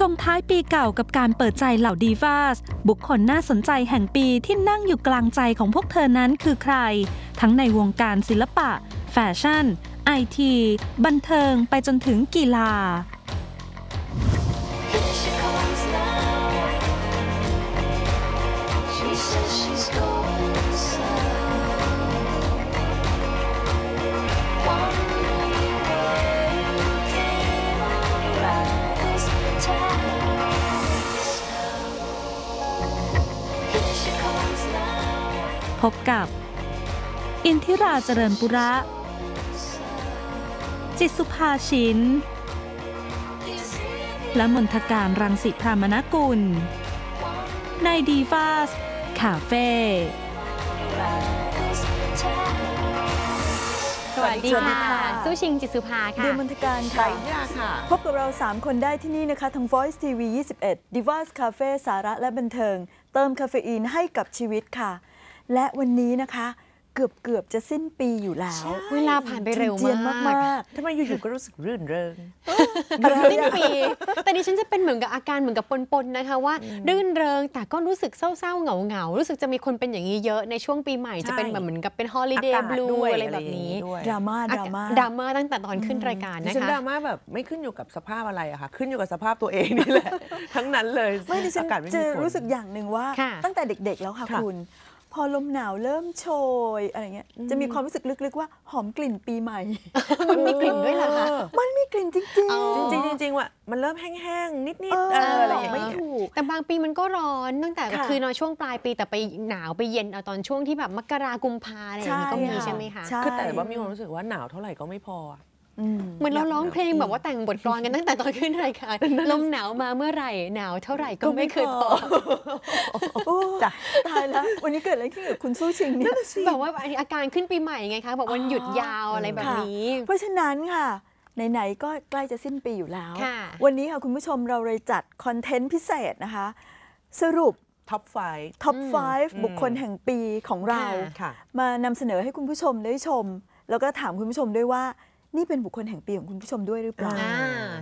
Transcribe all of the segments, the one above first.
ส่งท้ายปีเก่า กับการเปิดใจเหล่าดีฟาสบุคคลน่าสนใจแห่งปีที่นั่งอยู่กลางใจของพวกเธอนั้นคือใคร ทั้งในวงการศิลปะ แฟชั่น ไอที บันเทิงไปจนถึงกีฬาพบกับ อินทิราเจริญปุระ จิตสุภาชินและมนทการรังสิพรามนกุล ในดีฟาสคาเฟ่สวัสดีค่ะ สู้ชิงจิตสุภาค่ะดูมนทการค่ะค่ะ พบกับเรา 3 คนได้ที่นี่นะคะทาง Voice TV 21 Divas Cafe สาระและบันเทิง เติมคาเฟอีนให้กับชีวิตค่ะและวันนี้นะคะเกือบเกือบจะสิ้นปีอยู่แล้ว เวลาผ่านไปเร็วมากมากทำไมอยู่ๆก็รู้สึกรื่นเริงแบบสิ้นปีแต่ดิฉันจะเป็นเหมือนกับอาการเหมือนกับปนๆนะคะว่ารื่นเริงแต่ก็รู้สึกเศร้าๆเหงาๆรู้สึกจะมีคนเป็นอย่างนี้เยอะในช่วงปีใหม่จะเป็นแบบเหมือนกับเป็นฮอลลีเดย์บลูอะไรแบบนี้ดราม่าดราม่าดราม่าตั้งแต่ตอนขึ้นรายการนะคะดิฉันดราม่าแบบไม่ขึ้นอยู่กับสภาพอะไรอะค่ะขึ้นอยู่กับสภาพตัวเองนี่แหละทั้งนั้นเลยไม่ดิฉันจะรู้สึกอย่างหนึ่งว่าตั้งแต่เด็กๆแล้วค่ะคุณพอลมหนาวเริ่มโชยอะไรเงี้ยจะมีความรู้สึกลึกๆว่าหอมกลิ่นปีใหม่ มันมีกลิ่นด้วยเหรอคะมันมีกลิ่นจริงๆจริงๆจริงๆว่ะมันเริ่มแห้งๆ นิดๆอะไรอย่างไม่เงี้ยถูกแต่บางปีมันก็ร้อนตั้งแต่คือนอนช่วงปลายปีแต่ไปหนาวไปเย็นเอาตอนช่วงที่แบบมกรากุมภาอะไรอย่างนี้ก็มีใช่ไหมคะคือแต่ว่ามีความรู้สึกว่าหนาวเท่าไหร่ก็ไม่พอเหมือนเราร้องเพลงแบบว่าแต่งบทกลอนกันตั้งแต่ตอนขึ้นรายการ ลมหนาวมาเมื่อไหร่หนาวเท่าไหร่ก็ไม่เคยพอจ้ะตายแล้ว วันนี้เกิดอะไรขึ้นกับคุณสู้ชิงเนี่ยแบบว่าอาการขึ้นปีใหม่ไงคะบอกวันหยุดยาวอะไรแบบนี้ เพราะฉะนั้นค่ะ ไหนๆก็ใกล้จะสิ้นปีอยู่แล้ว วันนี้ค่ะคุณผู้ชมเราเลยจัดคอนเทนต์พิเศษนะคะสรุปท็อป5ท็อป5บุคคลแห่งปีของเรามานำเสนอให้คุณผู้ชมได้ชม แล้วก็ถามคุณผู้ชมด้วยว่านี่เป็นบุคคลแห่งปีของคุณผู้ชมด้วยหรือเปล่า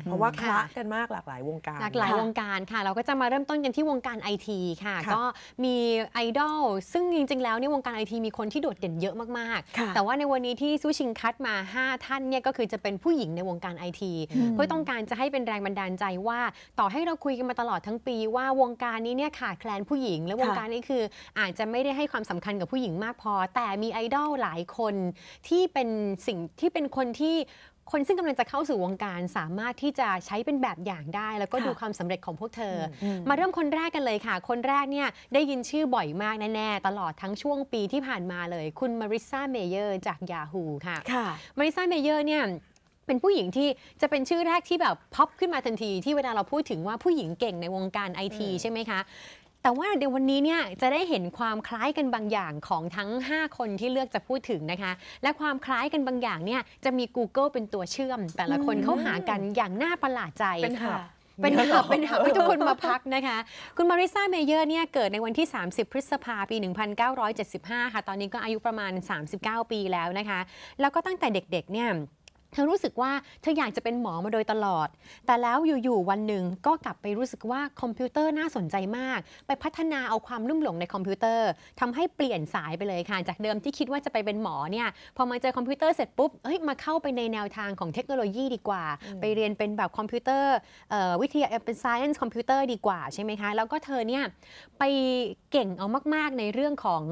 เพราะว่าคละกันมากหลากหลายวงการ หลากหลายวงการค่ะ เราก็จะมาเริ่มต้นกันที่วงการไอทีค่ะก็มีไอดอลซึ่งจริงๆแล้วเนี่ยวงการไอทีมีคนที่โดดเด่นเยอะมากๆ แต่ว่าในวันนี้ที่ซูชิงคัดมา 5 ท่านเนี่ยก็คือจะเป็นผู้หญิงในวงการไอทีเพื่อต้องการจะให้เป็นแรงบันดาลใจว่า ต่อให้เราคุยกันมาตลอดทั้งปี ว่าวงการนี้เนี่ยขาดแคลนผู้หญิงและวงการนี้คืออาจจะไม่ได้ให้ความสำคัญกับผู้หญิงมากพอ แต่มีไอดอลหลายคนที่เป็นสิ่งที่เป็นคนที่ที่คนซึ่งกำลังจะเข้าสู่วงการสามารถที่จะใช้เป็นแบบอย่างได้ แล้วก็ดูความสำเร็จของพวกเธอ มาเริ่มคนแรกกันเลยค่ะ คนแรกเนี่ยได้ยินชื่อบ่อยมากแน่ๆ ตลอดทั้งช่วงปีที่ผ่านมาเลย คุณมาริซาเมเยอร์จาก Yahoo ค่ะค่ะมาริซาเมเยอร์เนี่ยเป็นผู้หญิงที่จะเป็นชื่อแรกที่แบบพับขึ้นมาทันที ที่เวลาเราพูดถึงว่าผู้หญิงเก่งในวงการไอทีใช่ไหมคะแต่ว่าเดี๋ยววันนี้เนี่ยจะได้เห็นความคล้ายกันบางอย่างของทั้ง 5 คนที่เลือกจะพูดถึงนะคะ และความคล้ายกันบางอย่างเนี่ยจะมี Google เป็นตัวเชื่อม แต่ละคนเขาหากันอย่างน่าประหลาดใจเป็นค่ะเป็นหับ เป็นหับให้ทุกคนมาพักนะคะ คุณมาริซาเมเยอร์เนี่ยเกิดในวันที่ 30 พฤษภาปี 1975ค่ะตอนนี้ก็อายุประมาณ 39 ปีแล้วนะคะ แล้วก็ตั้งแต่เด็กๆเนี่ยธอรู้สึกว่า เธออยากจะเป็นหมอมาโดยตลอด แต่แล้วอยู่ๆวันหนึ่งก็กลับไปรู้สึกว่าคอมพิวเตอร์น่าสนใจมาก ไปพัฒนาเอาความลุ่มหลงในคอมพิวเตอร์ ทำให้เปลี่ยนสายไปเลยค่ะจากเดิมที่คิดว่าจะไปเป็นหมอเนี่ยพอมาเจอคอมพิวเตอร์เสร็จปุ๊บเอ้ยมาเข้าไปในแนวทางของเทคโนโลยีดีกว่า ไปเรียนเป็นแบบคอมพิวเตอร์วิทยาเป็นไซเอนซ์คอมพิวเตอร์ดีกว่าใช่ไหมคะแล้วก็เธอเนี่ยไปเก่งเอามากๆในเรื่องของ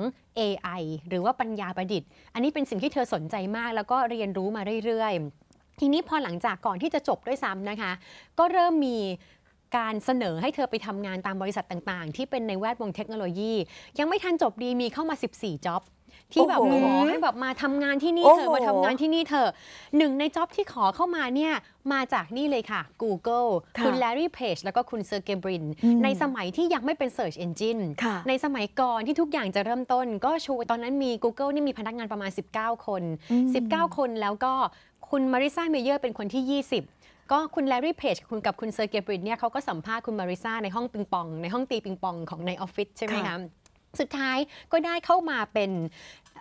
AI หรือว่าปัญญาประดิษฐ์ อันนี้เป็นสิ่งที่เธอสนใจมากแล้วก็เรียนรู้มาเรื่อยๆ ทีนี้พอหลังจากก่อนที่จะจบด้วยซ้ำนะคะ ก็เริ่มมีการเสนอให้เธอไปทำงานตามบริษัทต่างๆ ที่เป็นในแวดวงเทคโนโลยี ยังไม่ทันจบดีมีเข้ามา 14จ็อบที่แบบขอให้แบบมาทำงานที่นี่เธอมาทำงานที่นี่เธอหนึ่งในจ็อบที่ขอเข้ามาเนี่ย มาจากนี่เลยค่ะ Google คุณแลรี่เพจแล้วก็คุณเซอร์เกบรินในสมัยที่ยังไม่เป็น Search Engine ในสมัยก่อนที่ทุกอย่างจะเริ่มต้น ก็ชูตอนนั้นมี Google นี่มีพนักงานประมาณ 19 คน 19 คนแล้วก็คุณมาริซาเมเยอร์เป็นคนที่ 20 ก็คุณแลรี่เพจคุณกับคุณเซอร์เกบรินเนี่ยเขาก็สัมภาษณ์คุณมาริซาในห้องปิงปอง ในห้องตีปิงปองของในออฟฟิศใช่ไหมคะสุดท้ายก็ได้เข้ามาเป็น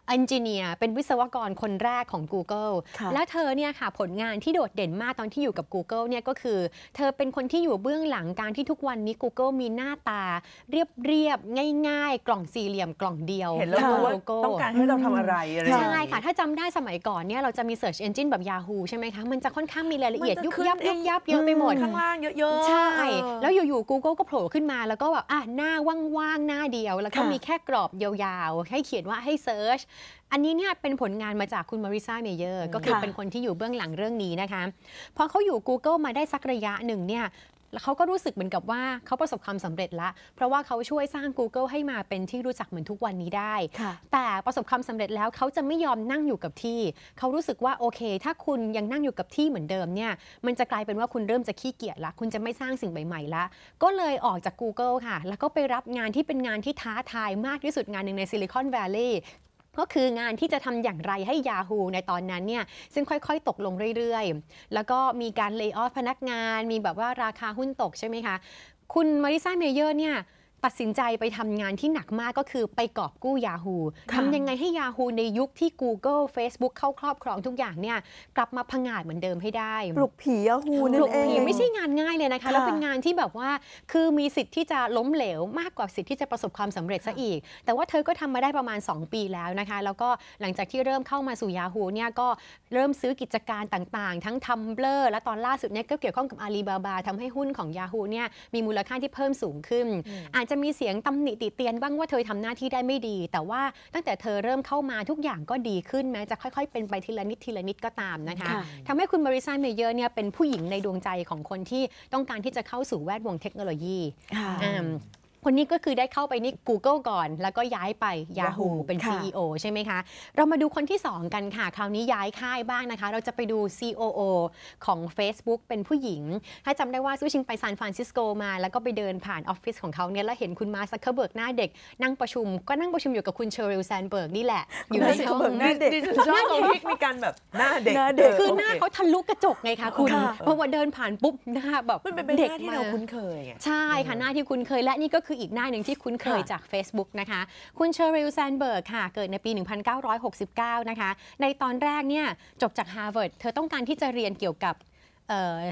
เอนจิเนียร์เป็นวิศวกรคนแรกของ Google และเธอเนี่ยค่ะผลงานที่โดดเด่นมากตอนที่อยู่กับ Google เนี่ยก็คือเธอเป็นคนที่อยู่เบื้องหลังการที่ทุกวันนี้ Google มีหน้าตาเรียบๆ ง่ายๆ กล่องสี่เหลี่ยมกล่องเดียว เห็นแล้วโลโก้ต้องการให้เราทำอะไรอะไรใช่ค่ะถ้าจำได้สมัยก่อนเนี่ยเราจะมี Search Engine แบบ Yahoo ใช่ไหมคะ มันจะค่อนข้างมีรายละเอียดยุบยับยุบยับเยอะไปหมด ข้างล่างเยอะๆใช่ แล้วอยู่ๆ Google ก็โผล่ขึ้นมาแล้วก็แบบอ่ะหน้าว่างๆหน้าเดียว แล้วก็มีแค่กรอบยาว ๆ ให้เขียนว่าให้เซิร์ช t c h อันนี้เนี่ย เป็นผลงานมาจากคุณมาริซาเมเยอร์ก็คือเป็นคนที่อยู่เบื้องหลังเรื่องนี้นะคะพอเขาอยู่ Google มาได้สักระยะหนึ่งเนี่ยเขาก็รู้สึกเหมือนกับว่าเขาประสบความสำเร็จละ เพราะว่าเขาช่วยสร้าง Google ให้มาเป็นที่รู้จักเหมือนทุกวันนี้ได้ แต่ประสบความสำเร็จแล้วเขาจะไม่ยอมนั่งอยู่กับที่ เขารู้สึกว่าโอเค ถ้าคุณยังนั่งอยู่กับที่เหมือนเดิมเนี่ยมันจะกลายเป็นว่าคุณเริ่มจะขี้เกียจละคุณจะไม่สร้างสิ่งใหม่ๆละก็เลยออกจาก Google ค่ะ แล้วก็ไปรับงานที่เป็นงานที่ท้าทายมากที่สุดงานหนึ่งในซิลิคอนแวลลีย์ก็คืองานที่จะทำอย่างไรให้ Yahoo ในตอนนั้นเนี่ยซึ่งค่อยๆ ตกลงเรื่อยๆ แล้วก็มีการเลิกออฟพนักงานมีแบบว่าราคาหุ้นตกใช่ไหมคะ คุณมาริซาเมเยอร์เนี่ยตัดสินใจไปทำงานที่หนักมากก็คือไปกอบกู้ Yahoo ทำยังไงให้ Yahoo ในยุคที่ Google Facebook เข้าครอบครองทุกอย่างเนี่ยกลับมาพังาดเหมือนเดิมให้ได้ ปลุกผี Yahoo นั่นเอง ปลุกผีไม่ใช่งานง่ายเลยนะคะ แล้วเป็นงานที่แบบว่าคือมีสิทธิ์ที่จะล้มเหลวมากกว่าสิทธิ์ที่จะประสบความสำเร็จซะอีก แต่ว่าเธอก็ทำมาได้ประมาณ 2 ปีแล้วนะคะ แล้วก็หลังจากที่เริ่มเข้ามาสู่ Yahoo เนี่ยก็เริ่มซื้อกิจการต่างๆ ทั้งทัมเบลและตอนล่าสุดเนี่ยก็เกี่ยวข้องกับอาลีบาบาทำให้หุ้นของ Yahoo เนี่ยมีมูลค่าที่เพิ่มสูงขึ้นอาจจะจะมีเสียงตำหนิติเตียนบ้างว่าเธอทำหน้าที่ได้ไม่ดี แต่ว่าตั้งแต่เธอเริ่มเข้ามาทุกอย่างก็ดีขึ้นแม้จะค่อยๆ เป็นไปทีละนิดทีละนิดก็ตามนะคะทำให้คุณมาริซาเมเยอร์เนี่ยเป็นผู้หญิงในดวงใจของคนที่ต้องการที่จะเข้าสู่แวดวงเทคโนโลยีคนนี้ก็คือได้เข้าไปนี่ Google ก่อน แล้วก็ย้ายไป Yahoo เป็น CEO ใช่ไหมคะ เรามาดูคนที่ 2 กันค่ะ คราวนี้ย้ายค่ายบ้างนะคะ เราจะไปดู COO ของ Facebook เป็นผู้หญิงถ้าจำได้ว่าซูชิงไปซานฟรานซิสโกมาแล้วก็ไปเดินผ่านออฟฟิศของเขาเนี่ยแล้วเห็นคุณมาสซักเคอร์เบิร์กหน้าเด็กนั่งประชุมก็นั่งประชุมอยู่กับคุณเชอริลแซนเบิร์กนี่แหละอยู่ในห้องหน้าเด็กชอบของพิกมีการแบบหน้าเด็กคือหน้าเขาทะลุกระจกไงคะคุณพอว่าเดินผ่านปุ๊บหน้าแบบเด็กที่เราคุ้นเคยใช่ค่ะหน้าที่คุ้นเคย และนี่ก็คืืออีกหน้าหนึ่งที่คุ้นเคยจาก Facebook นะคะ คุณเชอริลแซนเบิร์กค่ะ เกิดในปี 1969 นะคะ ในตอนแรกเนี่ยจบจากฮาร์ว r ร์ดเธอต้องการที่จะเรียนเกี่ยวกับ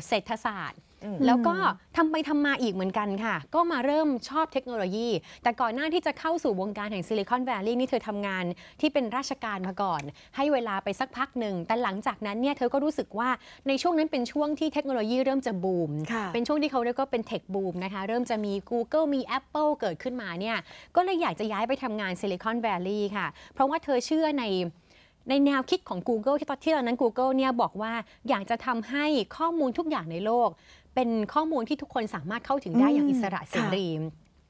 เศรษฐศาสตร์แล้วก็ทำไปทำมาอีกเหมือนกันค่ะ ก็มาเริ่มชอบเทคโนโลยี แต่ก่อนหน้าที่จะเข้าสู่วงการแห่งซิลิคอนแวลลีย์นี่เธอทำงานที่เป็นราชการมาก่อน ให้เวลาไปสักพักหนึ่ง แต่หลังจากนั้นเนี่ยเธอก็รู้สึกว่าในช่วงนั้นเป็นช่วงที่เทคโนโลยีเริ่มจะบูม เป็นช่วงที่เขาเรียกก็เป็นเทคบูมนะคะ เริ่มจะมี Google มี Apple เกิดขึ้นมาเนี่ย ก็เลยอยากจะย้ายไปทำงานซิลิคอนแวลลีย์ค่ะ เพราะว่าเธอเชื่อในในแนวคิดของ Google ที่ตอนที่ตอนนั้น Google เนี่ยบอกว่าอยากจะทำให้ข้อมูลทุกอย่างในโลกเป็นข้อมูลที่ทุกคนสามารถเข้าถึงได้อย่างอิสระเสรี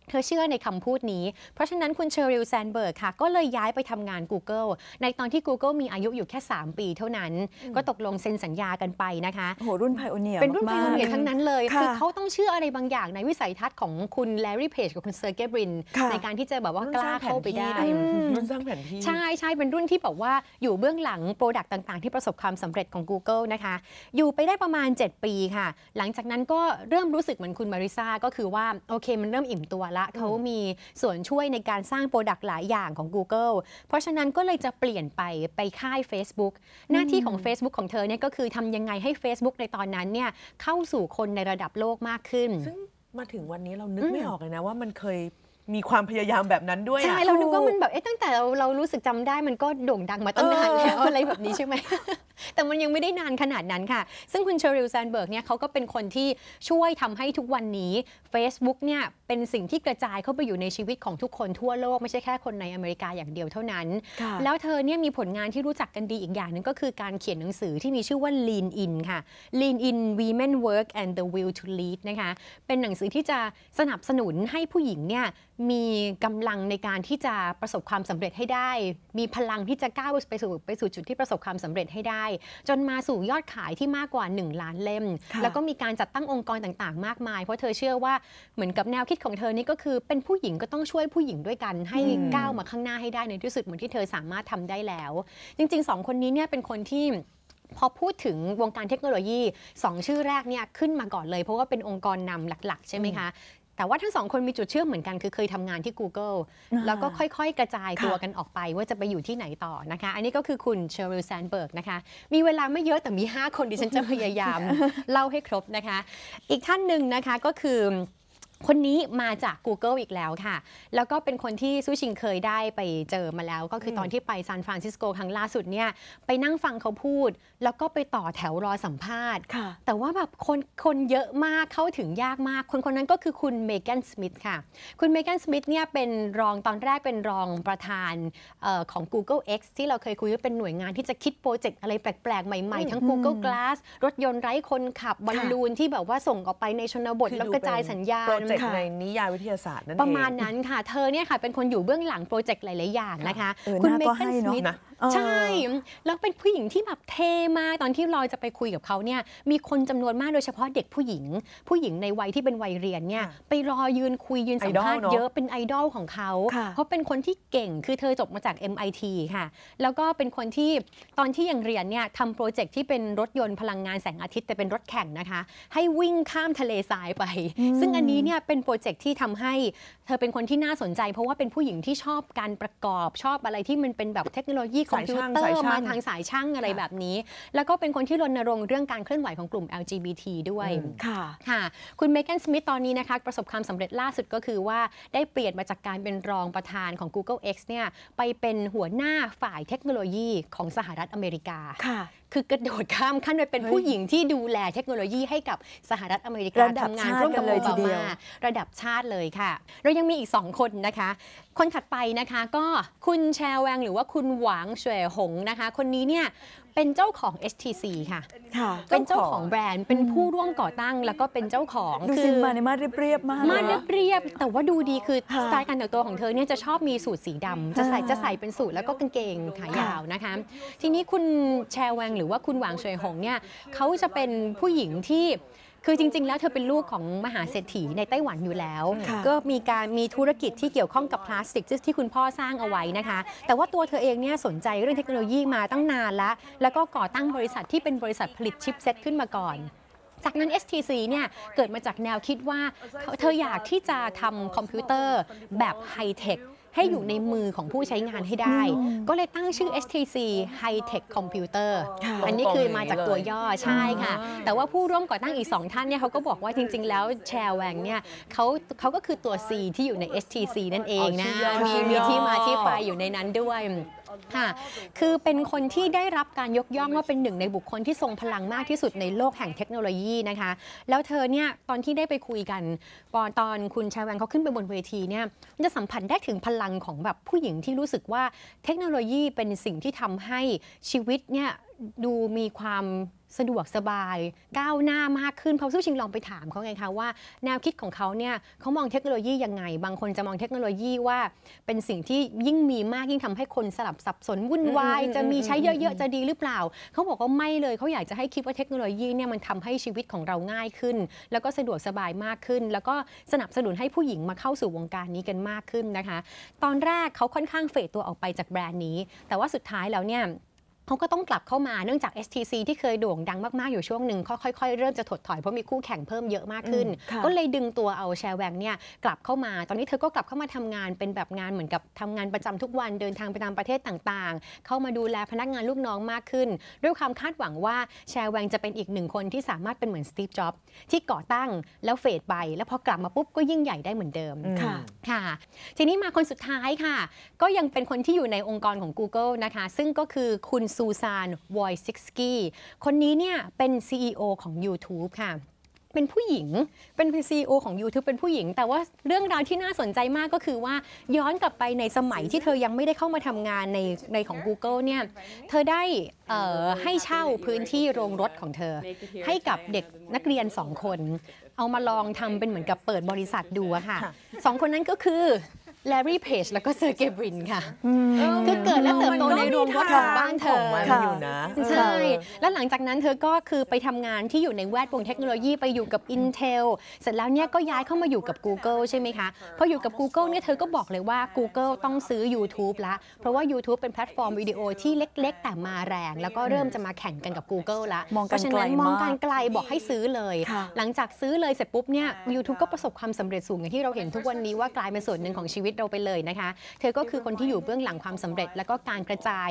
เธอเชื่อในคำพูดนี้ เพราะฉะนั้นคุณเชอริลแซนเบิร์กค่ะ ก็เลยย้ายไปทำงาน Google ในตอนที่ Google มีอายุอยู่แค่ 3 ปีเท่านั้น ก็ตกลงเซ็นสัญญากันไปนะคะโหรุ่นไพโอเนียเป็นรุ่นไพโอเนียทั้งนั้นเลยคือเขาต้องเชื่ออะไรบางอย่างในวิสัยทัศน์ของคุณแลร์รี่เพจกับคุณเซอร์เกบรินในการที่จะแบบว่ากล้าเข้าไปได้รุ่นสร้างแผนที่ใช่ใช่เป็นรุ่นที่บอกว่าอยู่เบื้องหลังโปรดักต่างๆที่ประสบความสำเร็จของ Google นะคะ อยู่ไปได้ประมาณ 7 ปีค่ะ หลังจากนั้นก็เริ่มรู้สึกเหมือนคุณมาริซาก็คือว่าโอเค มันเริ่มอิ่มตัวละเขามีส่วนช่วยในการสร้างโปรดักต์หลายอย่างของ Google เพราะฉะนั้นก็เลยจะเปลี่ยนไปไปค่าย Facebook หน้าที่ของ Facebook ของเธอเนี่ยก็คือทำยังไงให้ Facebook ในตอนนั้นเนี่ย เข้าสู่คนในระดับโลกมากขึ้น ซึ่งมาถึงวันนี้เรานึกไม่ออกเลยนะว่ามันเคยมีความพยายามแบบนั้นด้วยใช่เรานึกว่ามันแบบเอ๊ะตั้งแต่เราเรารู้สึกจำได้มันก็โด่งดังมาตั้งนานแล้ว อะไรแบบนี้ใช่ไหม แต่มันยังไม่ได้นานขนาดนั้นค่ะ ซึ่งคุณเชอริลแซนเบิร์กเนี่ยเขาก็เป็นคนที่ช่วยทำให้ทุกวันนี้ Facebook เนี่ย เป็นสิ่งที่กระจายเข้าไปอยู่ในชีวิตของทุกคนทั่วโลก ไม่ใช่แค่คนในอเมริกาอย่างเดียวเท่านั้น แล้วเธอเนี่ยมีผลงานที่รู้จักกันดีอีกอย่างหนึ่งก็คือการเขียนหนังสือที่มีชื่อว่า Lean In ค่ะ Lean In Women Work and the Will to Lead นะคะเป็นหนังสือที่จะสนับสนุนให้ผู้หญิงเนี่ยมีกำลังในการที่จะประสบความสำเร็จให้ได้ มีพลังที่จะก้าวไปสู่ไปสู่จุดที่ประสบความสำเร็จให้ได้ จนมาสู่ยอดขายที่มากกว่า 1 ล้านเล่ม แล้วก็มีการจัดตั้งองค์กรต่างๆ มากมาย เพราะเธอเชื่อว่าเหมือนกับแนวคิดของเธอนี่ก็คือ เป็นผู้หญิงก็ต้องช่วยผู้หญิงด้วยกัน ให้ก้าวมาข้างหน้าให้ได้ในที่สุดเหมือนที่เธอสามารถทำได้แล้ว จริงๆสองคนนี้เนี่ยเป็นคนที่ พอพูดถึงวงการเทคโนโลยี 2 ชื่อแรกเนี่ยขึ้นมาก่อนเลยเพราะว่าเป็นองค์กรนำหลัก ๆใช่ไหมคะแต่ว่าทั้งสองคนมีจุดเชื่อมเหมือนกันคือเคยทำงานที่ Google แล้วก็ค่อยๆ กระจายตัวกันออกไปว่าจะไปอยู่ที่ไหนต่อนะคะ อันนี้ก็คือคุณเชอริลแซนเบิร์กนะคะ มีเวลาไม่เยอะแต่มี 5 คนดิฉันจะพยายามเล่าให้ครบนะคะ อีกท่านหนึ่งนะคะก็คือคนนี้มาจาก Google อีกแล้วค่ะ แล้วก็เป็นคนที่ซูชิงเคยได้ไปเจอมาแล้ว ก็คือตอนที่ไปซานฟรานซิสโกครั้งล่าสุดเนี่ยไปนั่งฟังเขาพูด แล้วก็ไปต่อแถวรอสัมภาษณ์ แต่ว่าแบบคนคนเยอะมากเข้าถึงยากมากคนคนนั้นก็คือคุณเมแกนสมิธค่ะ คุณเมแกนสมิธเนี่ยเป็นรองตอนแรกเป็นรองประธานออของ Google X ที่เราเคยคุยว่าเป็นหน่วยงานที่จะคิดโปรเจกต์อะไรแปลกๆใหม่ ๆ ทั้ง Google Glass รถยนต์ไร้คนขับบอลลูนที่แบบว่าส่งออกไปในชนบทแล้วกระจายสัญญาณจกต์ในนิยายวิทยาศาสตร์นั่นเองประมาณนั้นค่ะ เธอเนี่ยค่ะเป็นคนอยู่เบื้องหลังโปรเจกต์หลาย ๆ อย่างนะคะ คุณเมกันสมิธใช่แล้วเป็นผู้หญิงที่แบบเทมาก ตอนที่ลอยจะไปคุยกับเขาเนี่ยมีคนจำนวนมากโดยเฉพาะเด็กผู้หญิง ผู้หญิงในวัยที่เป็นวัยเรียนเนี่ยไปรอยืนคุยยืนสัมภาษณ์เยอะ เป็นไอดอลของเขา เพราะเป็นคนที่เก่งคือเธอจบมาจาก MIT ค่ะแล้วก็เป็นคนที่ตอนที่ยังเรียนเนี่ยทำโปรเจกต์ที่เป็นรถยนต์พลังงานแสงอาทิตย์แต่เป็นรถแข่งนะคะให้วิ่งข้ามทะเลทรายไป ซึ่งอันนี้เนี่ยเป็นโปรเจกต์ที่ทำให้ เธอเป็นคนที่น่าสนใจ เพราะว่าเป็นผู้หญิงที่ชอบการประกอบชอบอะไรที่มันเป็นแบบเทคโนโลยีคอมพิวเตอร์มาทางสายช่างอะไรแบบนี้ แล้วก็เป็นคนที่รณรงค์เรื่องการเคลื่อนไหวของกลุ่ม LGBT ด้วยค่ะค่ะ คุณเมแกนสมิธตอนนี้นะคะ ประสบความสำเร็จล่าสุดก็คือว่า ได้เปลี่ยนมาจากการเป็นรองประธานของ Google X เนี่ยไปเป็นหัวหน้าฝ่ายเทคโนโลยีของสหรัฐอเมริกาค่ะคือกระโดดข้ามขั้นไปเป็นผู้หญิงที่ดูแลเทคโนโลยีให้กับสหรัฐอเมริการทำงานร่วมกับโอบามา ระดับชาติเลยค่ะ เรายังมีอีก 2 คนนะคะ คนถัดไปนะคะ ก็คุณแชร์แวงหรือว่าคุณหวังเฉวยหงนะคะ คนนี้เนี่ยเป็นเจ้าของ HTC ค่ะค่ะ เป็นเจ้าของแบรนด์ เป็นผู้ร่วมก่อตั้ง แล้วก็เป็นเจ้าของดูอิมาในมาดเรียบมาก มาดเรียบแต่ว่าดูดีคือสไตล์การแต่งตัวของเธอเนี่ยจะชอบมีสูทสีดำ จะใส่จะใส่เป็นสูทแล้วก็กางเกงขายาวนะคะ ทีนี้คุณแชร์แวงหรือว่าคุณหวางเฉยหงเนี่ยเขาจะเป็นผู้หญิงที่คือจริง ๆ แล้วเธอเป็นลูกของมหาเศรษฐีในไต้หวันอยู่แล้ว ก็มีการมีธุรกิจที่เกี่ยวข้องกับพลาสติกที่คุณพ่อสร้างเอาไว้นะคะ แต่ว่าตัวเธอเองเนี่ยสนใจเรื่องเทคโนโลยีมาตั้งนานแล้ว แล้วก็ก่อตั้งบริษัทที่เป็นบริษัทผลิตชิปเซ็ตขึ้นมาก่อน จากนั้น STC เนี่ยเกิดมาจากแนวคิดว่าเธออยากที่จะทำคอมพิวเตอร์แบบไฮเทคให้อยู่ในมือของผู้ใช้งานให้ได้ ก็เลยตั้งชื่อ HTC High Tech Computer อันนี้คือมาจากตัวย่อใช่ค่ะ แต่ว่าผู้ร่วมก่อตั้งอีก 2 ท่านเนี่ยเขาก็บอกว่าจริง ๆ แล้วแชร์แวงเนี่ยเขาเขาก็คือตัว C ที่อยู่ใน HTC นั่นเองนะ มีมีที่มาที่ไปอยู่ในนั้นด้วยค่ะ คือเป็นคนที่ได้รับการยกย่องว่าเป็นหนึ่งในบุคคลที่ทรงพลังมากที่สุดในโลกแห่งเทคโนโลยีนะคะ แล้วเธอเนี่ยตอนที่ได้ไปคุยกัน ตอนตอนคุณชายแวงเขาขึ้นไปบนเวทีเนี่ยจะสัมผัสได้ถึงพลังของแบบผู้หญิงที่รู้สึกว่าเทคโนโลยีเป็นสิ่งที่ทำให้ชีวิตเนี่ยดูมีความสะดวกสบายก้าวหน้ามากขึ้นเพราะซู่ชิงลองไปถามเขาไงคะว่าแนวคิดของเขาเนี่ยเขามองเทคโนโลยียังไงบางคนจะมองเทคโนโลยีว่า เป็นสิ่งที่ยิ่งมีมากยิ่งทำให้คนสลับสับสนวุ่นวายจะมีใช้เยอะๆจะดีหรือเปล่าเขาบอกว่าไม่เลยเขาอยากจะให้คิดว่าเทคโนโลยีเนี่ยมันทำให้ชีวิตของเราง่ายขึ้นแล้วก็สะดวกสบายมากขึ้น แล้วก็สนับสนุนให้ผู้หญิงมาเข้าสู่วงการนี้กันมากขึ้นนะคะ ตอนแรกเขาค่อนข้างเฟดตัวออกไปจากแบรนด์นี้แต่ว่าสุดท้ายแล้วเนี่ยเขาก็ต้องกลับเข้ามาเนื่องจาก STC ที่เคยโด่งดังมาก ๆ อยู่ช่วงหนึ่ง ค่อย ๆ เริ่มจะถดถอยเพราะมีคู่แข่งเพิ่มเยอะมากขึ้น ก็เลยดึงตัวเอาแชร์แวงเนี่ยกลับเข้ามา ตอนนี้เธอก็กลับเข้ามาทำงานเป็นแบบงานเหมือนกับทำงานประจำทุกวันเดินทางไปตามประเทศต่าง ๆ เข้ามาดูแลพนักงานลูกน้องมากขึ้น ด้วยความคาดหวังว่าแชร์แวงจะเป็นอีกหนึ่งคนที่สามารถเป็นเหมือนสตีฟจ็อบที่ก่อตั้งแล้วเฟดไปแล้วพอกลับมาปุ๊บก็ยิ่งใหญ่ได้เหมือนเดิมค่ะ ทีนี้มาคนสุดท้ายค่ะ ก็ยังเป็นคนที่อยู่ในองค์กรของ Google นะคะ ซึ่งก็คือคุณซูซานวอยซิกสกี้ คนนี้เนี่ยเป็น CEO ของ YouTube ค่ะ เป็นผู้หญิง เป็น CEO ของ YouTube เป็นผู้หญิง แต่ว่าเรื่องราวที่น่าสนใจมากก็คือว่าย้อนกลับไปในสมัยที่เธอยังไม่ได้เข้ามาทำงานในในของ Google เนี่ย เธอได้ให้เช่าพื้นที่โรงรถของเธอ ให้กับเด็กนักเรียนสองคน เอามาลองทำเป็นเหมือนกับเปิดบริษัทดูค่ะสองคนนั้นก็คือแลรี่เพจแล้วก็เซอร์เกบรินค่ะคือเกิดและเติบโตในโรงวัดของบ้านเธออยู่นะใช่แล้วหลังจากนั้นเธอก็คือไปทำงานที่อยู่ในแวดวงเทคโนโลยีไปอยู่กับ Intel เสร็จแล้วเนี่ยก็ย้ายเข้ามาอยู่กับ Google ใช่ไหมคะพออยู่กับ Google เนี่ยเธอก็บอกเลยว่า Google ต้องซื้อ YouTube ละ เพราะว่า YouTube เป็นแพลตฟอร์มวิดีโอที่เล็กๆ แต่มาแรง แล้วก็เริ่มจะมาแข่งกันกับ Google ละเพราะฉะนั้นมองการไกลบอกให้ซื้อเลย หลังจากซื้อเลยเสร็จปุ๊บเนี่ยยูทูบก็ประสบความสำเร็จสูงอย่างที่เราเห็นทุกวันนี้ว่ากลายเป็นส่วนหนึ่งของชีวิตตเราไปเลยนะคะ เธอก็คือคนที่อยู่เบื้องหลังความสำเร็จ แล้วก็การกระจาย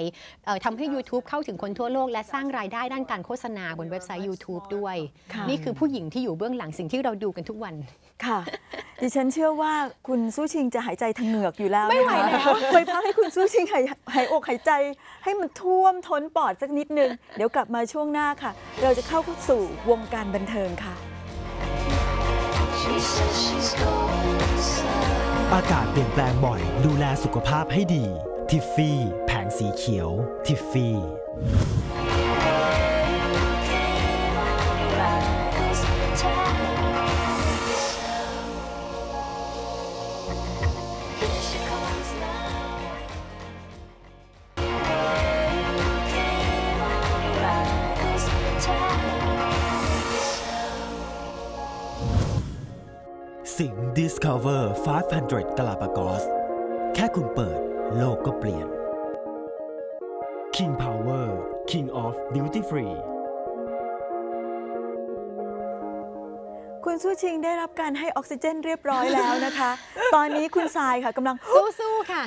ทำให้ YouTube เข้าถึงคนทั่วโลกและสร้างรายได้ด้านการโฆษณาบนเว็บไซต์ YouTube ด้วย นี่คือผู้หญิงที่อยู่เบื้องหลังสิ่งที่เราดูกันทุกวัน ค่ะ ดิฉันเชื่อว่าคุณสู้ชิงจะหายใจทางเหงือกอยู่แล้ว ไม่ไหวแล้วไปพักให้คุณสู้ชิงหายหายอกหายใจให้มันท่วมท้นปอดสักนิดนึง เดี๋ยวกลับมาช่วงหน้าค่ะ เราจะเข้าสู่วงการบันเทิงค่ะ She s a i d she's going. อากาศเปลี่ยนแปลงบ่อย ดูแลสุขภาพให้ดี ทิฟฟี่ แผงสีเขียว ทิฟฟี่สิง Discover 500 Galapagos แค่คุณเปิด โลกก็เปลี่ยน King Power King of Duty Free คุณสู้ชิงได้รับการให้ออกซิเจนเรียบร้อยแล้วนะคะ ตอนนี้คุณทรายค่ะกำลัง สู้ๆค่ะ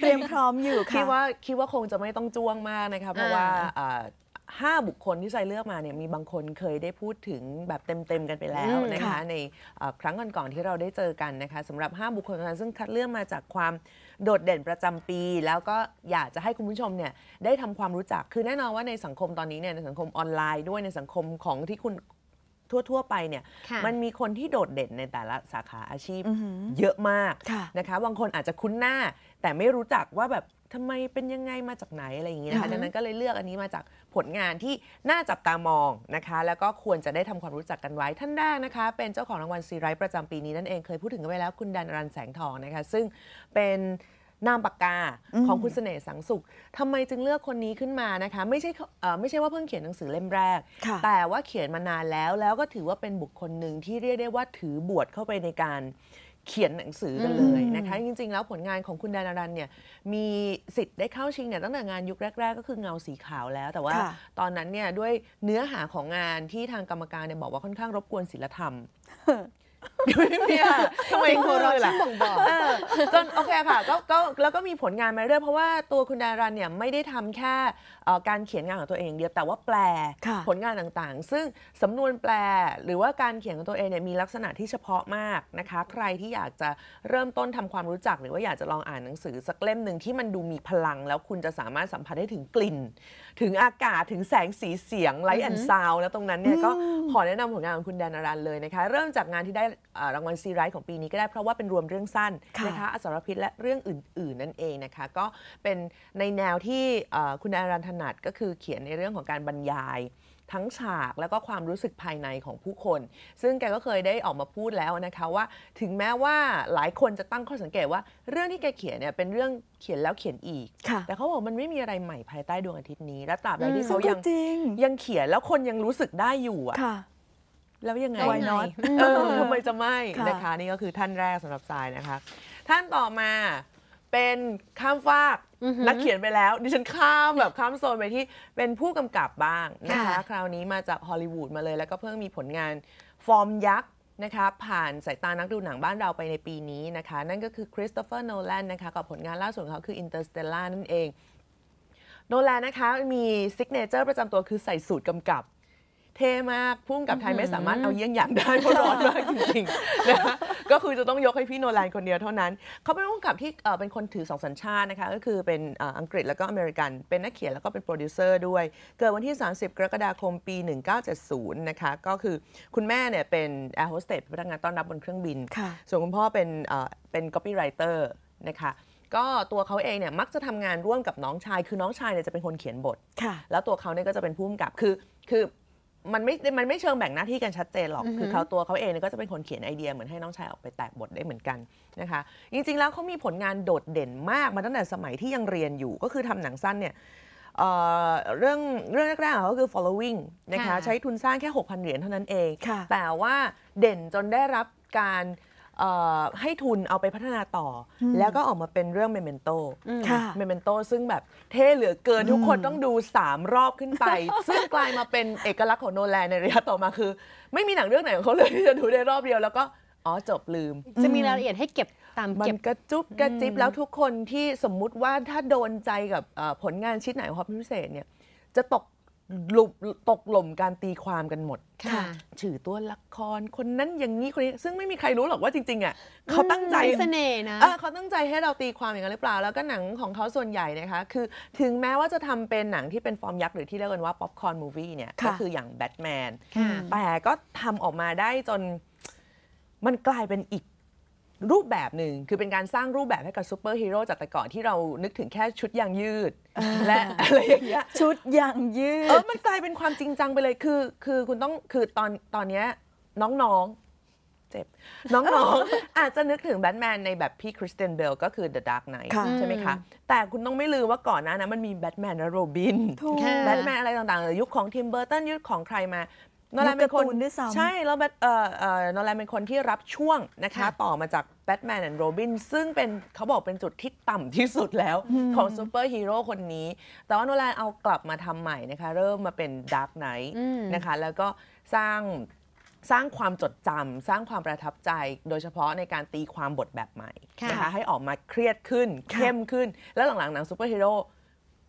เตรียมพร้อมอยู่ค่ะ คิดว่าคิดว่าคงจะไม่ต้องจ้วงมากนะคะเพราะว่าห้าบุคคลที่ใจเลือกมาเนี่ยมีบางคนเคยได้พูดถึงแบบเต็มๆกันไปแล้วนะคะ ในครั้งก่อนๆที่เราได้เจอกันนะคะสำหรับห้าบุคคลนั้นซึ่งคัดเลือกมาจากความโดดเด่นประจำปี แล้วก็อยากจะให้คุณผู้ชมเนี่ยได้ทำความรู้จักคือแน่นอนว่าในสังคมตอนนี้เนี่ยในสังคมออนไลน์ด้วยในสังคมของที่คุณทั่วๆไปเนี่ยมันมีคนที่โดดเด่นในแต่ละสาขาอาชีพเยอะมากนะคะบางคนอาจจะคุ้นหน้า แต่ไม่รู้จักว่าแบบทำไมเป็นยังไงมาจากไหนอะไรอย่างงี้นะคะดังนั้นก็เลยเลือกอันนี้มาจากผลงานที่น่าจับตามองนะคะแล้วก็ควรจะได้ทำความรู้จักกันไว้ท่านแรกนะคะ เป็นเจ้าของรางวัลซีไรต์ประจำปีนี้นั่นเองเคยพูดถึงกันไปแล้ว คุณดันรันแสงทองนะคะซึ่งเป็นนามปากกาของคุณเสน่ห์สังสุขทำไมจึงเลือกคนนี้ขึ้นมานะคะไม่ใช่ไม่ใช่ว่าเพิ่งเขียนหนังสือเล่มแรก แต่ว่าเขียนมานานแล้วแล้วก็ถือว่าเป็นบุคคลหนึ่งที่เรียกได้ว่าถือบวชเข้าไปในการเขียนหนังสือกันเลยนะคะจริงๆ แล้วผลงานของคุณดานารันเนี่ยมีสิทธิ์ได้เข้าชิงเนี่ยตั้งแต่งานยุคแรก ๆ ก็คือเงาสีขาวแล้ว แต่ว่าตอนนั้นเนี่ยด้วยเนื้อหาของงานที่ทางกรรมการเนี่ยบอกว่าค่อนข้างรบกวนศิลธรรมี่ทำไมหัวเราะล่ะจนโอเคค่ะก็ก็แล้วก็มีผลงานมาเรื่อยเพราะว่าตัวคุณดารันเนี่ยไม่ได้ทำแค่การเขียนงานของตัวเองเดียวแต่ว่าแปลผลงานต่างๆ ซึ่งสำนวนแปลหรือว่าการเขียนของตัวเองเนี่ยมีลักษณะที่เฉพาะมากนะคะ ใครที่อยากจะเริ่มต้นทำความรู้จักหรือว่าอยากจะลองอ่านหนังสือสักเล่มหนึ่งที่มันดูมีพลัง แล้วคุณจะสามารถสัมผัสได้ถึงกลิ่น ถึงอากาศถึงแสงสีเสียงไลท์แอนด์ซาวแล้วตรงนั้นเนี่ยก็ขอแนะนำผลงานของคุณดารันเลยนะคะ เริ่มจากงานที่ได้รางวัลซีไรส์ของปีนี้ก็ได้เพราะว่าเป็นรวมเรื่องสั้นนะคะอสรพิษและเรื่องอื่น ๆ นั่นเองนะคะ ก็เป็นในแนวที่คุณอารันถนัดก็คือเขียนในเรื่องของการบรรยาย ทั้งฉากแล้วก็ความรู้สึกภายในของผู้คน ซึ่งแกก็เคยได้ออกมาพูดแล้วนะคะว่า ถึงแม้ว่าหลายคนจะตั้งข้อสังเกตว่า เรื่องที่แกเขียนเนี่ยเป็นเรื่องเขียนแล้วเขียนอีก แต่เขาบอกมันไม่มีอะไรใหม่ภายใต้ดวงอาทิตย์นี้และตราบใดที่เขายังยังเขียนแล้วคนยังรู้สึกได้อยู่อะแล้วยังไงแ้วยเออทำไมจะไม่่นะคะ นี่ก็คือท่านแรกสำหรับทรายนะคะ ท่านต่อมาเป็นข้ามฟาก นักเขียนไปแล้วดิฉันข้ามแบบข้ามโซนไปที่เป็นผู้กำกับบ้างนะคะคะ คราวนี้มาจากฮอลลีวูดมาเลยแล้วก็เพิ่งมีผลงานฟอร์มยักษ์นะคะ ผ่านสายตานักดูหนังบ้านเราไปในปีนี้นะคะ นั่นก็คือคริสโตเฟอร์โนแลนนะคะ กับผลงานล่าสุดของเขาคือ Interstellar นั่นเองโนแลนนะคะมีซิกเนเจอร์ประจำตัวคือใส่สูตรกำกับเท่มากพุ่งกับไทยไม่สามารถเอาเยี่ยงอย่างได้เพราะร้อนมากจริงๆนะคะก็คือจะต้องยกให้พี่โนแลนคนเดียวเท่านั้น เขาเป็นพุ่งกับที่เป็นคนถือสองสัญชาตินะคะ ก็คือเป็นอังกฤษแล้วก็อเมริกันเป็นนักเขียนแล้วก็เป็นโปรดิวเซอร์ด้วย เกิดวันที่ 30 กรกฎาคมปี 1970 นะคะก็คือคุณแม่เนี่ยเป็นแอร์โฮสเตสพนักงานต้อนรับบนเครื่องบินส่วนคุณพ่อเป็นเป็นก๊อปปี้ไรเตอร์นะคะก็ตัวเขาเองเนี่ยมักจะทำงานร่วมกับน้องชาย คือน้องชายเนี่ยจะเป็นคนเขียนบทแล้วตัวเขาเนี่ยก็จะเป็นผู้กำกับคือคือมันไม่ มันไม่เชิงแบ่งหน้าที่กันชัดเจนหรอก คือเขาตัวเขาเองเนี่ยก็จะเป็นคนเขียนไอเดียเหมือนให้น้องชายออกไปแตกบทได้เหมือนกัน นะคะ จริงๆแล้วเขามีผลงานโดดเด่นมากมาตั้งแต่สมัยที่ยังเรียนอยู่ ก็คือทำหนังสั้นเนี่ยเเรื่อง เรื่องแรกๆของเขาคือ following นะคะ ใช้ทุนสร้างแค่ 6,000 เหรียญเท่านั้นเอง แต่ว่าเด่นจนได้รับการให้ทุนเอาไปพัฒนาต่ออแล้วก็ออกมาเป็นเรื่องเมเมนโตเมเมนโตซึ่งแบบเท่เหลือเกินทุกคนต้องดู 3 รอบขึ้นไป ซึ่งกลายมาเป็น เอกลักษณ์ของโนแลนในระยะต่อมาคือ ไม่มีหนังเรื่องไหนของเขาเลยที่จะดูได้รอบเดียวแล้วก็อ๋อจบลืม จะมีรายละเอียดให้เก็บตามมัเก็บนกระจุกกระจิบแล้วทุกคนที่สมมุติว่าถ้าโดนใจกับผลงานชิ้นไหนของพิเศษเนี่ยจะตกหลบตกหล่มการตีความกันหมด ค่ะ ชื่อตัวละครคนนั้นอย่างนี้คนนี้ ซึ่งไม่มีใครรู้หรอกว่าจริงๆอ่ะเขาตั้งใจเสน่ห์นะเขาตั้งใจให้เราตีความอย่างนั้นหรือเปล่า แล้วก็หนังของเขาส่วนใหญ่นะคะ คือถึงแม้ว่าจะทำเป็นหนังที่เป็นฟอร์มยักษ์ หรือที่เรียกกันว่าป๊อปคอร์นมูวี่เนี่ยก็คืออย่างแบทแมนแต่ก็ทำออกมาได้จนมันกลายเป็นอีกรูปแบบหนึ่งคือเป็นการสร้างรูปแบบให้กับซูเปอร์ฮีโร่จากแต่ก่อนที่เรานึกถึงแค่ชุดยางยืด และอะไรอย่างเงี้ยชุดยางยืด เออ มันกลายเป็นความจริงจังไปเลยคือคือคุณต้องคือตอนตอนเนี้ยน้องๆเจ็บ น้องๆอาจจะนึกถึงแบทแมนในแบบพี่คริสเตนเบลก็คือ The Dark Knight ใช่ไหมคะ แต่คุณต้องไม่ลืมว่าก่อนหน้านั้น มันมีแบทแมนและโรบินแบทแมนอะไรต่างๆยุคของทิมเบอร์ตันยุคของใครมานอแลนเป็นคนใช่แล้วแบทเอ่อนอร์นแลนเป็นคนที่รับช่วงนะคะต่อมาจากแบทแมนแอนด์โรบินซึ่งเป็นเขาบอกเป็นจุดที่ต่ำที่สุดแล้วของซูเปอร์ฮีโร่คนนี้ แต่ว่าโนแลนเอากลับมาทำใหม่นะคะ เริ่มมาเป็นดาร์กไนท์นะคะแล้วก็สร้างสร้างความจดจำสร้างความประทับใจ โดยเฉพาะในการตีความบทแบบใหม่่ะนะคะ ให้ออกมาเครียดขึ้น เข้มขึ้น แล้วหลังๆ หนังซูเปอร์ฮีโร่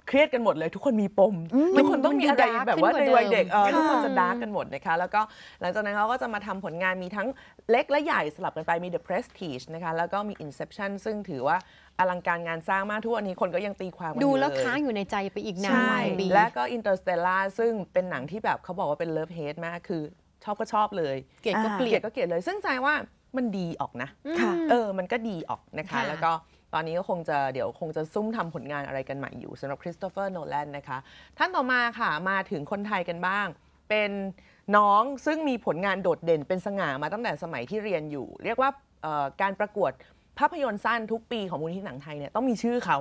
เครียดกันหมดเลย ทุกคนมีปมทุกคนต้องมีอะไรแบบว่าในวัยเด็กทุกคนจะดาร์กกันหมดนะคะ แล้วก็หลังจากนั้นเขาก็จะมาทำผลงานมีทั้งเล็กและใหญ่สลับกันไปมี The Prestige นะคะ แล้วก็มี Inception ซึ่งถือว่าอลังการงานสร้างมากทุกวันนี้คนก็ยังตีความกันดูแล้วค้างอยู่ในใจไปอีกนานลปีและก็ Interstellar ซึ่งเป็นหนังที่แบบเขาบอกว่าเป็น Love Hate มากคือชอบก็ชอบเลยเกลียดก็เกลียดเลยซึ่งใจว่ามันดีออกนะเออมันก็ดีออกนะคะ แล้วก็ตอนนี้ก็คงจะเดี๋ยวคงจะซุ่มทำผลงานอะไรกันใหม่อยู่สำหรับคริสโตเฟอร์โนแลนนะคะ ท่านต่อมาค่ะ มาถึงคนไทยกันบ้าง เป็นน้องซึ่งมีผลงานโดดเด่นเป็นสง่ามาตั้งแต่สมัยที่เรียนอยู่ เรียกว่าการประกวดภาพยนตร์สั้นทุกปีของมูลนิธิหนังไทยเนี่ยต้องมีชื่อเขา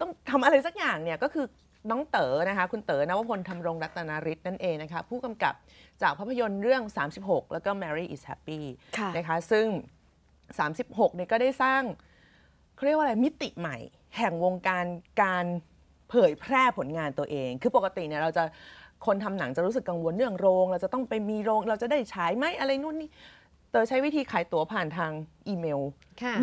ต้องทำอะไรสักอย่างเนี่ยก็คือน้องเต๋อนะคะ คุณเต๋อนวพลทำรงรัตนาริศนั่นเองนะคะผู้กำกับจากภาพยนตร์เรื่อง 36 แล้วก็ Mary is Happy นะคะซึ่ง 36เนี่ยก็ได้สร้างเขาเรียกว่าอะไร มิติใหม่ แห่งวงการการเผยแพร่ผลงานตัวเอง คือปกติเนี่ยเราจะคนทำหนังจะรู้สึกกังวลเรื่องโรง เราจะต้องไปมีโรง เราจะได้ฉายไหมอะไรนู่นนี่ เตอใช้วิธีขายตั๋วผ่านทางอีเมล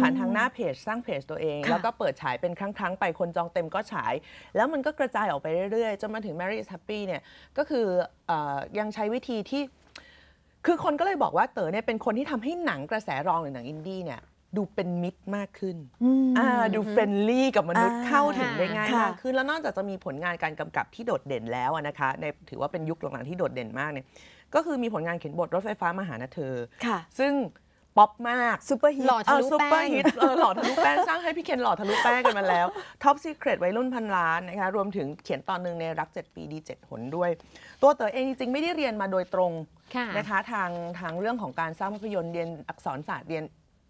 ผ่านทางหน้าเพจสร้างเพจตัวเอง แล้วก็เปิดฉายเป็นครั้ง ๆ ไปคนจองเต็มก็ฉาย แล้วมันก็กระจายออกไปเรื่อยๆ จนมาถึง Mary s Happy เนี่ยก็คืออยังใช้วิธีที่คือคนก็เลยบอกว่าเต๋อเนี่ยเป็นคนที่ทำให้หนังกระแสรองหรือหนังอินดี้เนี่ยดูเป็นมิตรมากขึ้น ดูเฟรนลี่กับมนุษย์เข้าถึงได้ง่ายมากขึ้นแล้วนอกจากจะมีผลงานการกำกับที่โดดเด่นแล้วนะคะในถือว่าเป็นยุคหลังๆที่โดดเด่นมากเนี่ย ก็คือมีผลงานเขียนบทรถไฟฟ้ามาหานเธอค่ะ ซึ่งป๊อปมากซูเปอร์ฮิตหล่อทะลุแป้งหล่อทะลุแป้ง สร้างให้พี่เคนหล่อทะลุแป้งกันมาแล้วท็อปซีเครตวรุ่นพันล้านนะคะ รวมถึงเขียนตอนหนึ่งในรัก7ปีดี7หนด้วย ตัวเต๋อเองจริงๆไม่ได้เรียนมาโดยตรงนะคะ ทางทางเรื่องของการสร้างภาพยนตร์เรียน อักษรศาสตร์เรียน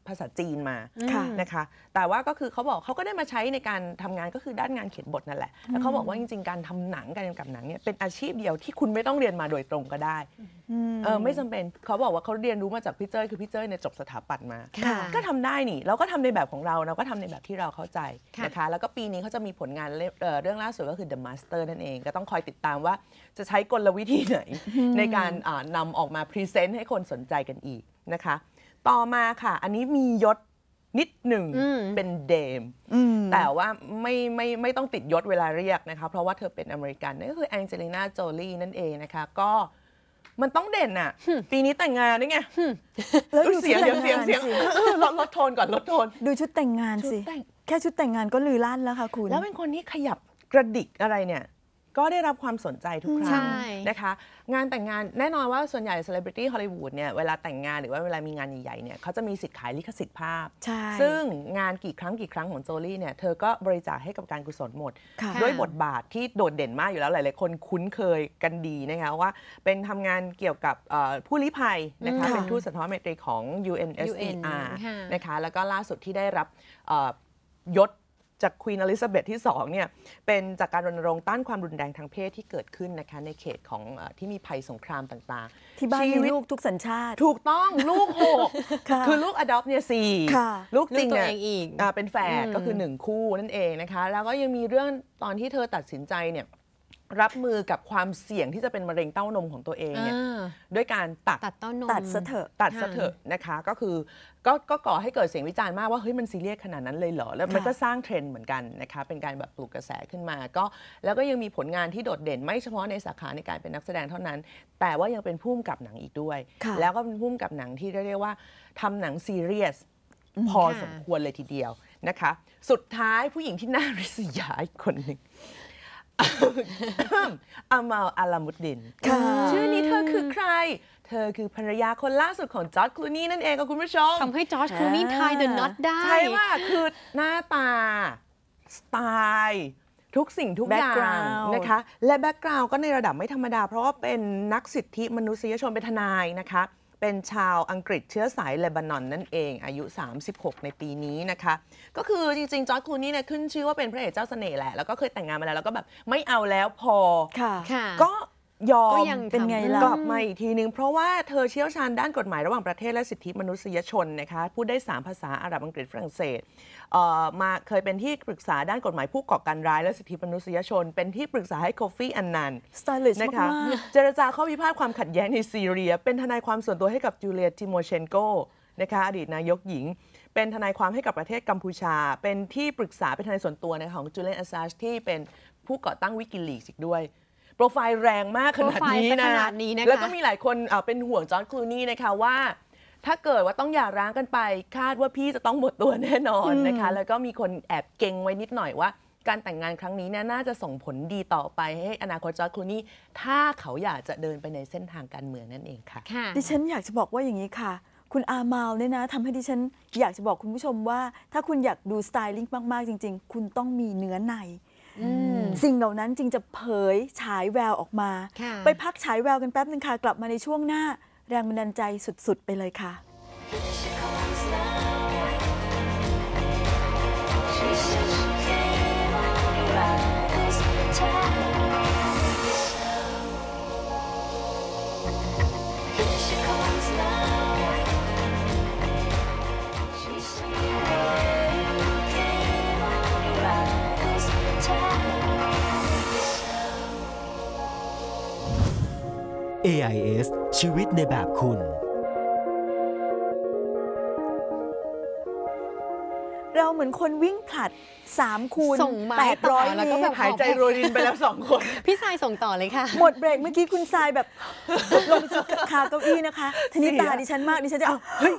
ภาษาจีนมาะนะคะ แต่ว่าก็คือเขาบอกเขาก็ได้มาใช้ในการทำงานก็คือด้านงานเขียนบทนั่นแหละแล้วเขาบอกว่าจริงๆการทำหนังการกำกับหนังเนี่ยเป็นอาชีพเดียวที่คุณไม่ต้องเรียนมาโดยตรงก็ได้เออไม่จำเป็นเขาบอกว่าเขาเรียนรู้มาจากพี่เจ้ยคือพี่เจ้ยเนี่ยจบสถาปัตย์มาก็ทำได้นี่เราก็ทำในแบบของเราเราก็ทำในแบบที่เราเข้าใจนะคะแล้วก็ปีนี้เขาจะมีผลงานเรื่องล่าสุดก็คือ The Master นั่นเองก็ต้องคอยติดตามว่าจะใช้กลวิธีไหนในการนำออกมาพรีเซนต์ให้คนสนใจกันอีกนะคะต่อมาค่ะ อันนี้มียศนิดหนึ่งเป็นเดมแต่ว่าไม่ไม่ไม่ต้องติดยศเวลาเรียกนะคะ เพราะว่าเธอเป็นอเมริกันนั่นก็คือแองเจลิน่าโจลีนั่นเองนะคะ ก็ มันต้องเด่นอ่ะปีนี้แต่งงานนี่ไงแล้วดูเสียงเสียงเสียงลดลดโทนก่อนลดโทน ดูชุดแต่งงานสิแแค่ชุดแต่งงานก็ลือลั่นแล้วค่ะคุณ แล้วเป็นคนที่ขยับกระดิกอะไรเนี่ยก็ได้รับความสนใจทุกครั้งนะคะงานแต่งงานแน่นอนว่าส่วนใหญ่เซเลบริตี้ฮอลลีวูดเนี่ยเวลาแต่งงานหรือว่าเวลามีงานใหญ่ๆเนี่ยเขาจะมีสิทธิ์ขายลิขสิทธิ์ภาพ ซึ่งงานกี่ครั้งกี่ครั้งของโจลี่เนี่ยเธอก็บริจาคให้กับการกุศลหมดด้วยบทบาทที่โดดเด่นมากอยู่แล้วหลายๆคนคุ้นเคยกันดีนะคะว่าเป็นทำงานเกี่ยวกับผู้ลี้ภัยนะคะเป็นทูตสะท้อนเมตรีของ UNSCR นะคะแล้วก็ล่าสุดที่ได้รับยศจากควีนอลิซาเบธที่2เนี่ยเป็นจากการรณรงค์ต้านความรุนแรงทางเพศที่เกิดขึ้นนะคะในเขตของที่มีภัยสงครามต่างๆ ที่บ้านมีลูกทุกสัญชาติ ถูกต้องลูกหกคือลูกอดอปเนี่ยสี่ลูกจริงเนี่ยเป็นแฝดก็คือ 1 คู่นั่นเองนะคะ แล้วก็ยังมีเรื่องตอนที่เธอตัดสินใจเนี่ยรับมือกับความเสี่ยงที่จะเป็นมะเร็งเต้านมของตัวเองเนี่ยด้วยการตัดตัดเต้านมตัดเะเถะตัดเะเถะนะคะ ก็คือก็ก็ก่อให้เกิดเสียงวิจารณ์มากว่าเฮ้ยมันซีเรียสขนาดนั้นเลยเหรอแล้วมันก็สร้างเทรนด์เหมือนกันนะคะ เป็นการแบบปลุกกระแสขึ้นมา ก็แล้วก็ยังมีผลงานที่โดดเด่นไม่เฉพาะในสาขาในการเป็นนักแสดงเท่านั้น แต่ว่ายังเป็นผู้กำกับหนังอีกด้วย แล้วก็เป็นผู้กำกับหนังที่เรียกว่า ทำหนังซีเรียส พอสมควรเลยทีเดียวนะคะ สุดท้ายผู้หญิงที่น่าริษยาอีกคนหนึ่งอามาลอาลามุดดิน ชื่อนี้เธอคือใคร เธอคือภรรยาคนล่าสุดของจอร์จคลูนี่นั่นเองค่ะคุณผู้ชมทำให้จอร์จคลูนี่ทายเดอะน็อตได้ ใช่ว่าคือหน้าตา สไตล์ ทุกสิ่งทุกอย่าง Background นะคะและแบ็กกราวก็ในระดับไม่ธรรมดา เพราะว่าเป็นนักสิทธิมนุษยชนเป็นทนายนะคะเป็นชาวอังกฤษเชื้อสายเลบานอนนั่นเอง อายุ 36 ในปีนี้นะคะ ก็คือจริงๆจอร์ดคูนี่เนี่ยขึ้นชื่อว่าเป็นพระเอกเจ้าเสน่ห์แหละแล้วก็เคยแต่งงานมาแล้วแล้วก็แบบไม่เอาแล้วพอค่ะก็ยอมเป็นไงล่ะกลับมาอีกทีนึงเพราะว่าเธอเชี่ยวชาญด้านกฎหมายระหว่างประเทศและสิทธิมนุษยชนนะคะพูดได้ 3 ภาษาอาหรับอังกฤษฝรั่งเศสมาเคยเป็นที่ปรึกษาด้านกฎหมายผู้ก่อการร้ายและสิทธิมนุษยชน เป็นที่ปรึกษาให้โคฟี่อันนันสไตลิชนะคะเจรจาข้อพิพาทความขัดแย้งในซีเรีย เป็นทนายความส่วนตัวให้กับจูเลียติโมเชนโกนะคะอดีตนายกหญิง เป็นทนายความให้กับประเทศกัมพูชา เป็นที่ปรึกษาเป็นทนายส่วนตัวของจูเลียนอาซาชที่เป็นผู้ก่อตั้งวิกิลีกส์อีกด้วยโปรไฟล์แรงมากขนาดนี้นะขนาดนี้นะคะ แล้วก็มีหลายคนเป็นห่วงจอร์จคลูนี่นะคะว่า ถ้าเกิดว่าต้องหย่าร้างกันไป คาดว่าพี่จะต้องหมดตัวแน่นอนนะคะ แล้วก็มีคนแอบเก่งไว้นิดหน่อยว่า การแต่งงานครั้งนี้น่าจะส่งผลดีต่อไปให้อนาคตจอร์จคลูนี่ถ้าเขาอยากจะเดินไปในเส้นทางการเมืองนั่นเองค่ะ ดิฉันอยากจะบอกว่าอย่างนี้ค่ะ คุณอาเมาเนี่ยนะทำให้ดิฉันอยากจะบอกคุณผู้ชมว่า ถ้าคุณอยากดูสไตลิ่งมากๆจริงๆคุณต้องมีเนื้อในสิ่งเหล่านั้นจึงจะเผยฉายแววออกมา ไปพักฉายแววกันแป๊บนึงค่ะ กลับมาในช่วงหน้า แรงบันดาลใจสุด ๆ ไปเลยค่ะ AIS ชีวิตในแบบคุณ เราเหมือนคนวิ่งผลัด 3คูณส่งไม้อ่อมตรแล้วก็แบบหายใจโรยรินไปแล้วสองคน พี่ทรายส่งต่อเลยค่ะ หมดเบรกเมื่อกี้คุณทรายแบบลงไปจุดคาเก้าอี้นะคะทีนี้ตาดิฉันมาก ดิฉันจะเอาเฮ้ย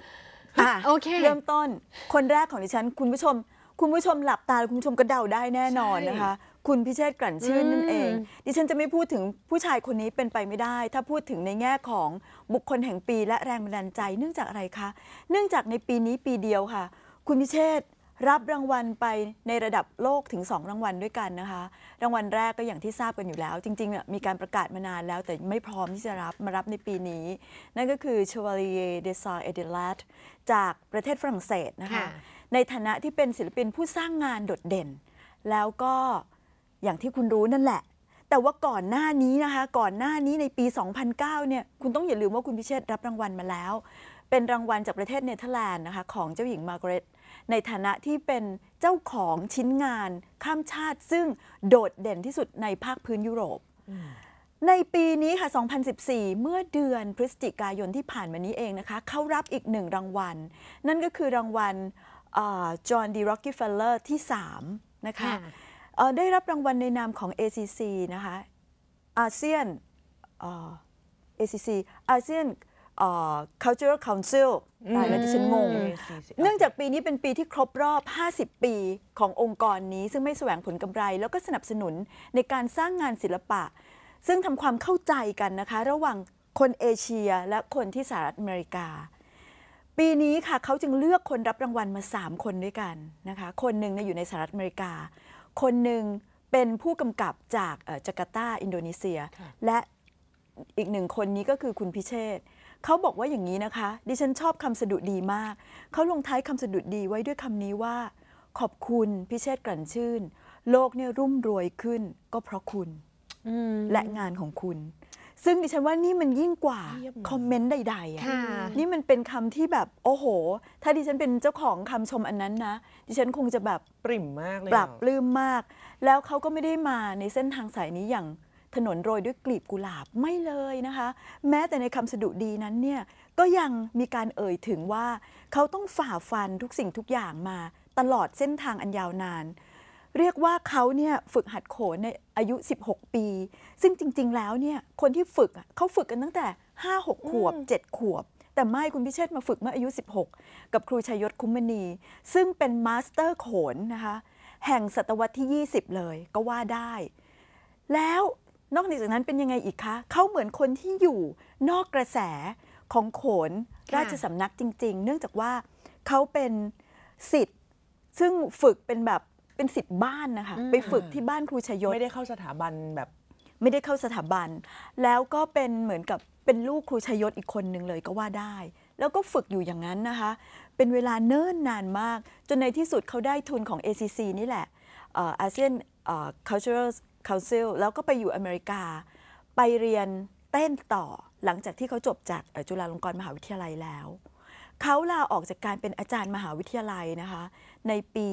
อ่โอเค เริ่มต้นคนแรกของดิฉัน คุณผู้ชม คุณผู้ชมหลับตา คุณผู้ชมก็เดาได้แน่นอนนะคะคุณพิเชษกลั่นชื่นนั่นเอง ดิฉันจะไม่พูดถึงผู้ชายคนนี้เป็นไปไม่ได้ ถ้าพูดถึงในแง่ของบุคคลแห่งปีและแรงบันดาลใจ เนื่องจากอะไรคะ เนื่องจากในปีนี้ปีเดียวค่ะ คุณพิเชษรับรางวัลไปในระดับโลกถึง 2 รางวัลด้วยกันนะคะ รางวัลแรกก็อย่างที่ทราบกันอยู่แล้ว จริง ๆ มีการประกาศมานานแล้ว แต่ไม่พร้อมที่จะรับมารับในปีนี้ นั่นก็คือชวาลีเดซาเอเดลัตจากประเทศฝรั่งเศสนะคะ ในฐานะที่เป็นศิลปินผู้สร้างงานโดดเด่น แล้วก็อย่างที่คุณรู้นั่นแหละ แต่ว่าก่อนหน้านี้นะคะ ก่อนหน้านี้ในปี 2009 เนี่ย คุณต้องอย่าลืมว่าคุณพิเชษรับรางวัลมาแล้ว เป็นรางวัลจากประเทศเนเธอร์แลนด์นะคะ ของเจ้าหญิงมาร์กาเร็ตในฐานะที่เป็นเจ้าของชิ้นงานข้ามชาติ ซึ่งโดดเด่นที่สุดในภาคพื้นยุโรป ในปีนี้ค่ะ 2014 เมื่อเดือนพฤศจิกายนที่ผ่านมานี้เองนะคะ เขารับอีกหนึ่งรางวัล นั่นก็คือรางวัลจอห์นดีร็อกกี้เฟลเลอร์ที่3นะคะได้รับรางวัลในนามของ ACC นะคะ อาเซียน ACC อาเซียน Cultural Council ตายแล้วดิฉันงงเนื่องจากปีนี้เป็นปีที่ครบรอบ 50 ปีขององค์กรนี้ซึ่งไม่แสวงผลกำไร แล้วก็สนับสนุนในการสร้างงานศิลปะ ซึ่งทำความเข้าใจกันนะคะ ระหว่างคนเอเชียและคนที่สหรัฐอเมริกา ปีนี้ค่ะเขาจึงเลือกคนรับรางวัลมา 3 คนด้วยกันนะคะ คนหนึ่งอยู่ในสหรัฐอเมริกาคนหนึ่งเป็นผู้กำกับจากจาการ์ตาอินโดนีเซีย และอีกหนึ่งคนนี้ก็คือคุณพิเชษเขาบอกว่าอย่างนี้นะคะ ดิฉันชอบคำสดุดีมาก เขาลงท้ายคำสดุดีไว้ด้วยคำนี้ว่า ขอบคุณพิเชษกลั่นชื่น โลกเนี่ยรุ่มรวยขึ้นก็เพราะคุณและงานของคุณซึ่งดิฉันว่านี่มันยิ่งกว่า คอมเมนต์ใดๆอ่ะ นี่มันเป็นคำที่แบบโอ้โห ถ้าดิฉันเป็นเจ้าของคำชมอันนั้นนะ ดิฉันคงจะแบบปริ่มมากเลยปรับลืมมาก แล้วเขาก็ไม่ได้มาในเส้นทางสายนี้อย่างถนนโรยด้วยกลีบกุหลาบไม่เลยนะคะ แม้แต่ในคำสดุดีนั้นเนี่ย ก็ยังมีการเอ่ยถึงว่า เขาต้องฝ่าฟันทุกสิ่งทุกอย่างมาตลอดเส้นทางอันยาวนานเรียกว่าเขาเนี่ยฝึกหัดโขนในอายุ 16 ปี ซึ่งจริง ๆ แล้วเนี่ยคนที่ฝึกเขาฝึกกันตั้งแต่ 5 6 ขวบ 7 ขวบ แต่ไม่คุณพิเชษมาฝึกเมื่ออายุ 16 กับครูชัยยศคุ้มมณี ซึ่งเป็นมาสเตอร์โขนนะคะแห่งศตวรรษที่ 20 เลยก็ว่าได้ แล้วนอกจากนั้นเป็นยังไงอีกคะ เขาเหมือนคนที่อยู่นอกกระแสของโขนราชสำนักจริง ๆ เนื่องจากว่าเขาเป็นสิทธิ์ซึ่งฝึกเป็นแบบเป็นสิทธิ์บ้านนะคะไปฝึกที่บ้านครูชยศไม่ได้เข้าสถาบันแบบ ไม่ได้เข้าสถาบัน แล้วก็เป็นเหมือนกับเป็นลูกครูชยศอีกคนหนึ่งเลยก็ว่าได้ แล้วก็ฝึกอยู่อย่างนั้นนะคะเป็นเวลาเนิ่นนานมากจนในที่สุดเขาได้ทุนของ ACC นี่แหละอาเซียน Cultural Council แล้วก็ไปอยู่อเมริกา ไปเรียนเต้นต่อหลังจากที่เขาจบจากจุฬาลงกรณ์มหาวิทยาลัยแล้วเขาลาออกจากการเป็นอาจารย์มหาวิทยาลัยนะคะ ในปี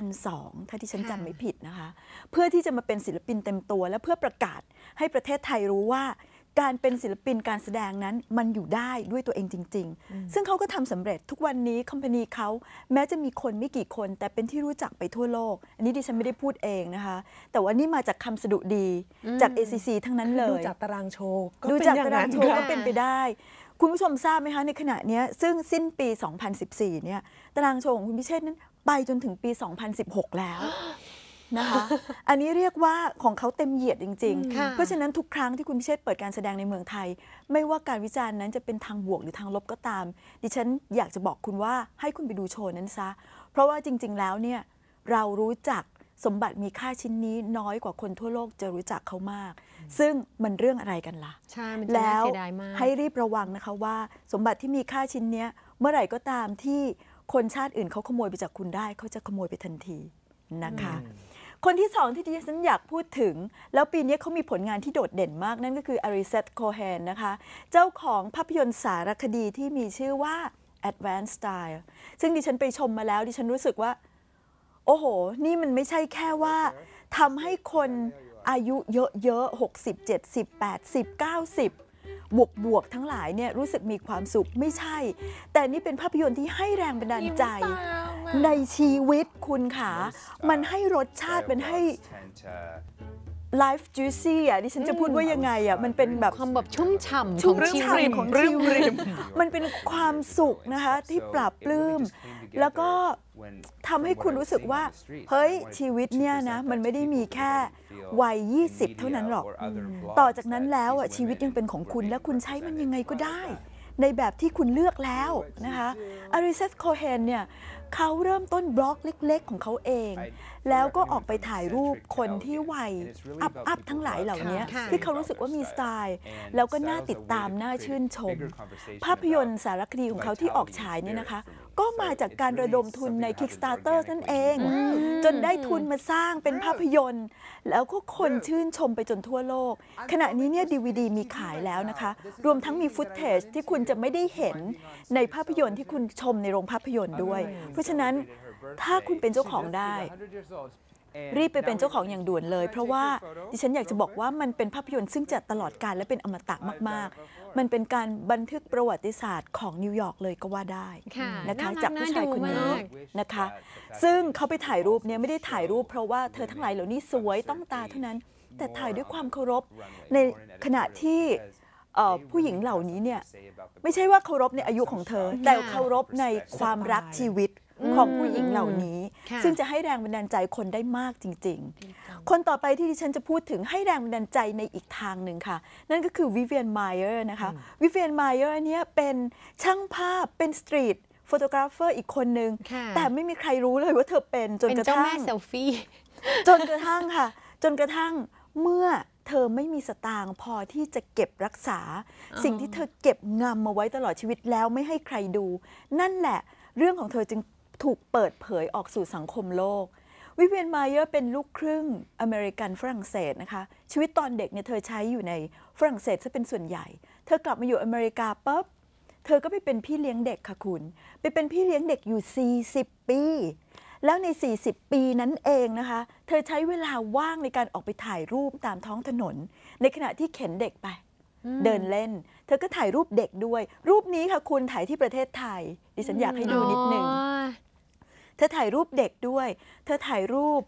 2002 ถ้าที่ฉันจำไม่ผิดนะคะเพื่อที่จะมาเป็นศิลปินเต็มตัวและเพื่อประกาศให้ประเทศไทยรู้ว่า การเป็นศิลปินการแสดงนั้นมันอยู่ได้ด้วยตัวเองจริงๆ ซึ่งเขาก็ทำสำเร็จทุกวันนี้คอมพานีเขาแม้จะมีคนไม่กี่คน แต่เป็นที่รู้จักไปทั่วโลก อันนี้ดิฉันไม่ได้พูดเองนะคะแต่ว่านี่มาจากคำสดุดีจาก ACC ทั้งนั้นเลยดูจากตารางโชว์ดูจากตารางโชว์ก็เป็นไปได้คุณผู้ชมทราบไหมคะในขณะนี้ซึ่งสิ้นปี 2014 เนี่ย ตารางโชว์ของคุณพิเชษนั้น ไปจนถึงปี 2016 แล้ว นะคะ อันนี้เรียกว่าของเขาเต็มเหยียดจริงๆ เพราะฉะนั้นทุกครั้งที่คุณพิเชษเปิดการแสดงในเมืองไทย ไม่ว่าการวิจารณ์นั้นจะเป็นทางบวกหรือทางลบก็ตาม ดิฉันอยากจะบอกคุณว่าให้คุณไปดูโชว์นั้นซะ เพราะว่าจริง ๆ แล้วเนี่ยเรารู้จักสมบัติมีค่าชิ้นนี้น้อยกว่าคนทั่วโลกจะรู้จักเขามาก ซึ่งมันเรื่องอะไรกันละ่ะใช่มันจะเสียดายมากให้รีบระวังนะคะว่าสมบัติที่มีค่าชิ้นเนี้ยเมื่อไหร่ก็ตามที่คนชาติอื่นเขาขโมยไปจากคุณได้ เขาจะขโมยไปทันทีนะคะ คนที่สองที่ดิฉันอยากพูดถึง แล้วปีนี้เขามีผลงานที่โดดเด่นมากนั่นก็คืออาริเซตโคเฮนนะคะเจ้าของภาพยนตร์สารคดีที่มีชื่อว่า Advanced Style ซึ่งดิฉันไปชมมาแล้ว ดิฉันรู้สึกว่าโอ้โห นี่มันไม่ใช่แค่ว่าทำให้คนอายุเยอะๆ60 70 80 90 บวกบวกทั้งหลายเนี่ย รู้สึกมีความสุขไม่ใช่ แต่นี่เป็นภาพยนตร์ที่ให้แรงบันดาลใจ ในชีวิตคุณขามันให้รสชาติมันให้ life juicy อ่ะ ดิฉันจะพูดว่ายังไงอ่ะ มันเป็นแบบ ความแบบชุ่มฉ่ำชุ่มฉ่ำของชีวิต มันเป็นความสุขนะคะที่ปรับปลื้มแล้วก็ทำให้คุณรู้สึกว่า เฮ้ย ชีวิตเนี่ยนะ มันไม่ได้มีแค่ วัย 20 เท่านั้นหรอก ต่อจากนั้นแล้วอ่ะชีวิตยังเป็นของคุณและคุณใช้มันยังไงก็ได้ ในแบบที่คุณเลือกแล้ว นะคะอาริเซสโคเฮนเนี่ยเขาเริ่มต้นบล็อกเล็กๆ ของเขาเอง แล้วก็ออกไปถ่ายรูปคนที่วัยอัพอัพทั้งหลายเหล่านี้ที่เขารู้สึกว่ามีสไตล์ แล้วก็น่าติดตามน่าชื่นชม ภาพยนตร์สารคดีของเขาที่ออกฉายนี่นะคะก็มาจากการระดมทุนใน Kickstarter นั่นเอง จนได้ทุนมาสร้างเป็นภาพยนตร์ แล้วก็คนชื่นชมไปจนทั่วโลก ขณะนี้เนี่ยดีวดีมีขายแล้วนะคะรวมทั้งมีฟุตเทจที่คุณจะไม่ได้เห็นในภาพยนตร์ที่คุณชมในโรงภาพยนตร์ด้วยเพรราะฉะนั้นถ้าคุณเป็นเจ้าของได้ รีบไปเป็นเจ้าของอย่างด่วนเลย เพราะว่าดิฉันอยากจะบอกว่ามันเป็นภาพยนตร์ซึ่งจะตลอดกาลและเป็นอมตะมาก ๆ มันเป็นการบันทึกประวัติศาสตร์ของนิวยอร์กเลยก็ว่าได้นะคะจากผู้ชายคนนี้นะคะซึ่งเขาไปถ่ายรูปเนี่ยไม่ได้ถ่ายรูปเพราะว่าเธอทั้งหลายเหล่านี้สวยต้องตาเท่านั้น แต่ถ่ายด้วยความเคารพในขณะที่ผู้หญิงเหล่านี้เนี่ยไม่ใช่ว่าเคารพในอายุของเธอ แต่เคารพในความรักชีวิตของผู้หญิงเหล่านี้ ซึ่งจะให้แรงบันดาลใจคนได้มากจริงๆ คนต่อไปที่ดิฉันจะพูดถึงให้แรงบันดาลใจในอีกทางหนึ่งค่ะ นั่นก็คือวิเวียนไมเออร์นะคะวิเวียนไมเออร์เนี่ยเป็นช่างภาพเป็นสตรีทฟฟโตกราฟเฟอร์อีกคนนึงแต่ไม่มีใครรู้เลยว่าเธอเป็นจนกระทั่ง เป็นเจ้าแม่เซลฟี่ จนกระทั่งค่ะ จนกระทั่งเมื่อเธอไม่มีสตางค์พอที่จะเก็บรักษา สิ่งที่เธอเก็บงำมาไว้ตลอดชีวิตแล้วไม่ให้ใครดู นั่นแหละ เรื่องของเธอจึงถูกเปิดเผยออกสู่สังคมโลก วิเวียนมาเยอร์ เป็นลูกครึ่งอเมริกันฝรั่งเศสนะคะชีวิตตอนเด็กเนี่ยเธอใช้อยู่ในฝรั่งเศสซะเป็นส่วนใหญ่ เธอกลับมาอยู่อเมริกาปุ๊บ เธอก็ไปเป็นพี่เลี้ยงเด็กค่ะคุณไปเป็นพี่เลี้ยงเด็กอยู่ 40 ปี แล้วใน 40 ปีนั้นเองนะคะ เธอใช้เวลาว่างในการออกไปถ่ายรูปตามท้องถนน ในขณะที่เข็นเด็กไป เดินเล่นธอก็ถ่ายรูปเด็กด้วย รูปนี้ค่ะคุณถ่ายที่ประเทศไทยดิฉันอยากให้ดูนิดนึงเธอถ่ายรูปเด็กด้วย เธอถ่ายรูป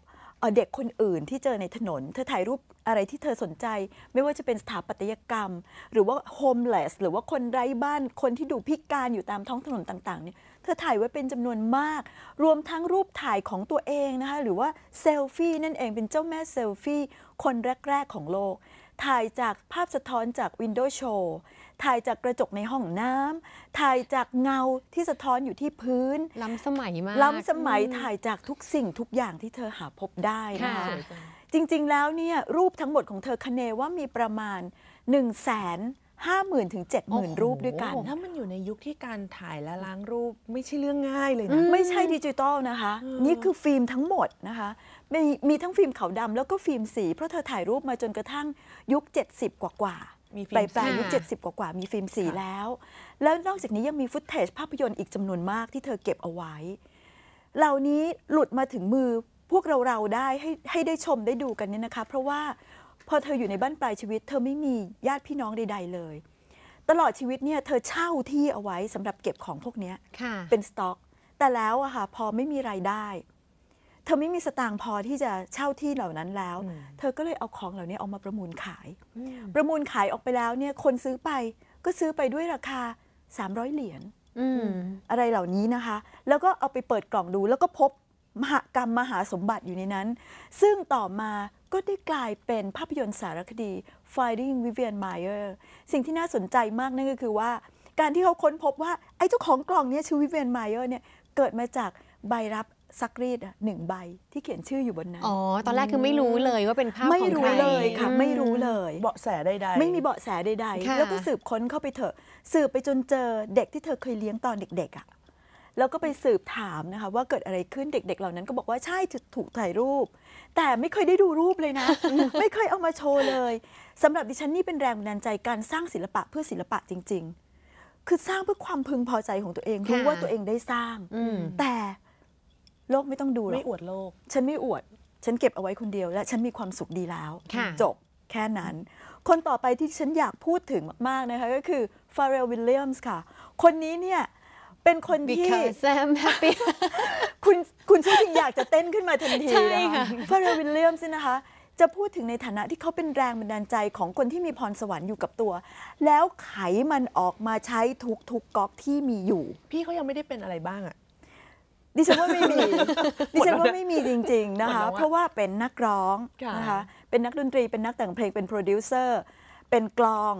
เด็กคนอื่นที่เจอในถนน เธอถ่ายรูปอะไรที่เธอสนใจไม่ว่าจะเป็นสถาปัตยกรรม หรือว่าโฮมเลสหรือว่าคนไร้บ้านคนที่ดูพิการอยู่ตามท้องถนนต่างๆเนี่ยเธอถ่ายไว้เป็นจำนวนมาก รวมทั้งรูปถ่ายของตัวเองนะคะหรือว่าเซลฟี่นั่นเองเป็นเจ้าแม่เซลฟี่คนแรกๆของโลก ถ่ายจากภาพสะท้อนจากวินโดว์โชว์ถ่ายจากกระจกในห้องน้ำ ถ่ายจากเงาที่สะท้อนอยู่ที่พื้น ล้ำสมัยมาก ล้ำสมัยถ่ายจากทุกสิ่งทุกอย่างที่เธอหาพบได้นะคะ จริงๆแล้วเนี่ยรูปทั้งหมดของเธอคเนว่ามีประมาณ 1 5 0 0 0 0 0ถึง70,000 รูปด้วยกัน ถ้ามันอยู่ในยุคที่การถ่ายและล้างรูป ไม่ใช่เรื่องง่ายเลยนะ ไม่ใช่ดิจิตอลนะคะ นี่คือฟิล์มทั้งหมดนะคะ มีมีทั้งฟิล์มขาวดำแล้วก็ฟิล์มสี เพราะเธอถ่ายรูปมาจนกระทั่งยุค 70 กว่ากว่ามีฟิปล์มสียๆอายุ็ดสิบกว่ามีฟิล์มสีแล้ว แล้วนอกจากนี้ยังมีฟุตเทจภาพยนตร์อีกจำนวนมากที่เธอเก็บเอาไว้ เหล่านี้หลุดมาถึงมือพวกเราเราได้ให้ให้ได้ชมได้ดูกันเนี่ยนะคะเพราะว่าพอเธออยู่ในบ้านปลายชีวิต เธอไม่มีญาติพี่น้องใดๆเลย ตลอดชีวิตเนี่ยเธอเช่าที่เอาไว้สำหรับเก็บของพวกเนี้ค่ะเป็นสต็อก แต่แล้วอะค่ะพอไม่มีรายได้เธอไม่มีสตางค์พอที่จะเช่าที่เหล่านั้นแล้ว เธอก็เลยเอาของเหล่านี้ออกมาประมูลขาย ประมูลขายออกไปแล้วเนี่ย คนซื้อไปก็ซื้อไปด้วยราคา 300 เหรียญอะไรเหล่านี้นะคะ แล้วก็เอาไปเปิดกล่องดู แล้วก็พบมหากรรมมหาสมบัติอยู่ในนั้น ซึ่งต่อมาก็ได้กลายเป็นภาพยนตร์สารคดี Finding Vivian Meyer สิ่งที่น่าสนใจมากนั่นก็คือว่า การที่เขาค้นพบว่าไอ้เจ้าของกล่องนี้ชื่อวิเวียนไมเออร์เนี่ย เกิดมาจากใบรับซักรีดหนึ่งใบที่เขียนชื่ออยู่บนนั้น อ๋อตอนแรกคือไม่รู้เลยว่าเป็นภาพไม่รู้เลยค่ะไม่รู้เลย เบาะแสใดๆไม่มีเบาะแสใดๆแล้วก็สืบค้นเข้าไปเถอะ สืบไปจนเจอเด็กที่เธอเคยเลี้ยงตอนเด็กๆอ่ะแล้วก็ไปสืบถามนะคะว่าเกิดอะไรขึ้นเด็ก ๆ เหล่านั้นก็บอกว่าใช่ถูกถ่ายรูป แต่ไม่เคยได้ดูรูปเลยนะ ไม่เคยเอามาโชว์เลย สำหรับดิฉันนี่เป็นแรงบันดาลใจการสร้างศิลปะเพื่อศิลปะจริง ๆ คือสร้างเพื่อความพึงพอใจของตัวเองรู้ว่าตัวเองได้สร้างแต่โลกไม่ต้องดูหรอกไม่อวดโลก ฉันไม่อวด ฉันเก็บเอาไว้คนเดียว และฉันมีความสุขดีแล้วจบแค่นั้น คนต่อไปที่ฉันอยากพูดถึงมากๆนะคะ ก็คือฟาเรลวิลเลียมส์ค่ะ คนนี้เนี่ย เป็นคนที่ Because I'm happy คุณคุณชื่อจริงอยากจะเต้นขึ้นมาทันทีนะคะฟาเรลวิลเลียมส์นะคะ จะพูดถึงในฐานะที่เขาเป็นแรงบันดาลใจของคนที่มีพรสวรรค์อยู่กับตัว แล้วไขมันออกมาใช้ทุกๆกก๊อกที่มีอยู่ พี่เขายังไม่ได้เป็นอะไรบ้างอะดิฉันว่าไม่มี ดิฉันว่าไม่มีจริงๆนะคะ เพราะว่าเป็นนักร้องนะคะ เป็นนักดนตรี เป็นนักแต่งเพลง เป็นโปรดิวเซอร์ เป็นกลอง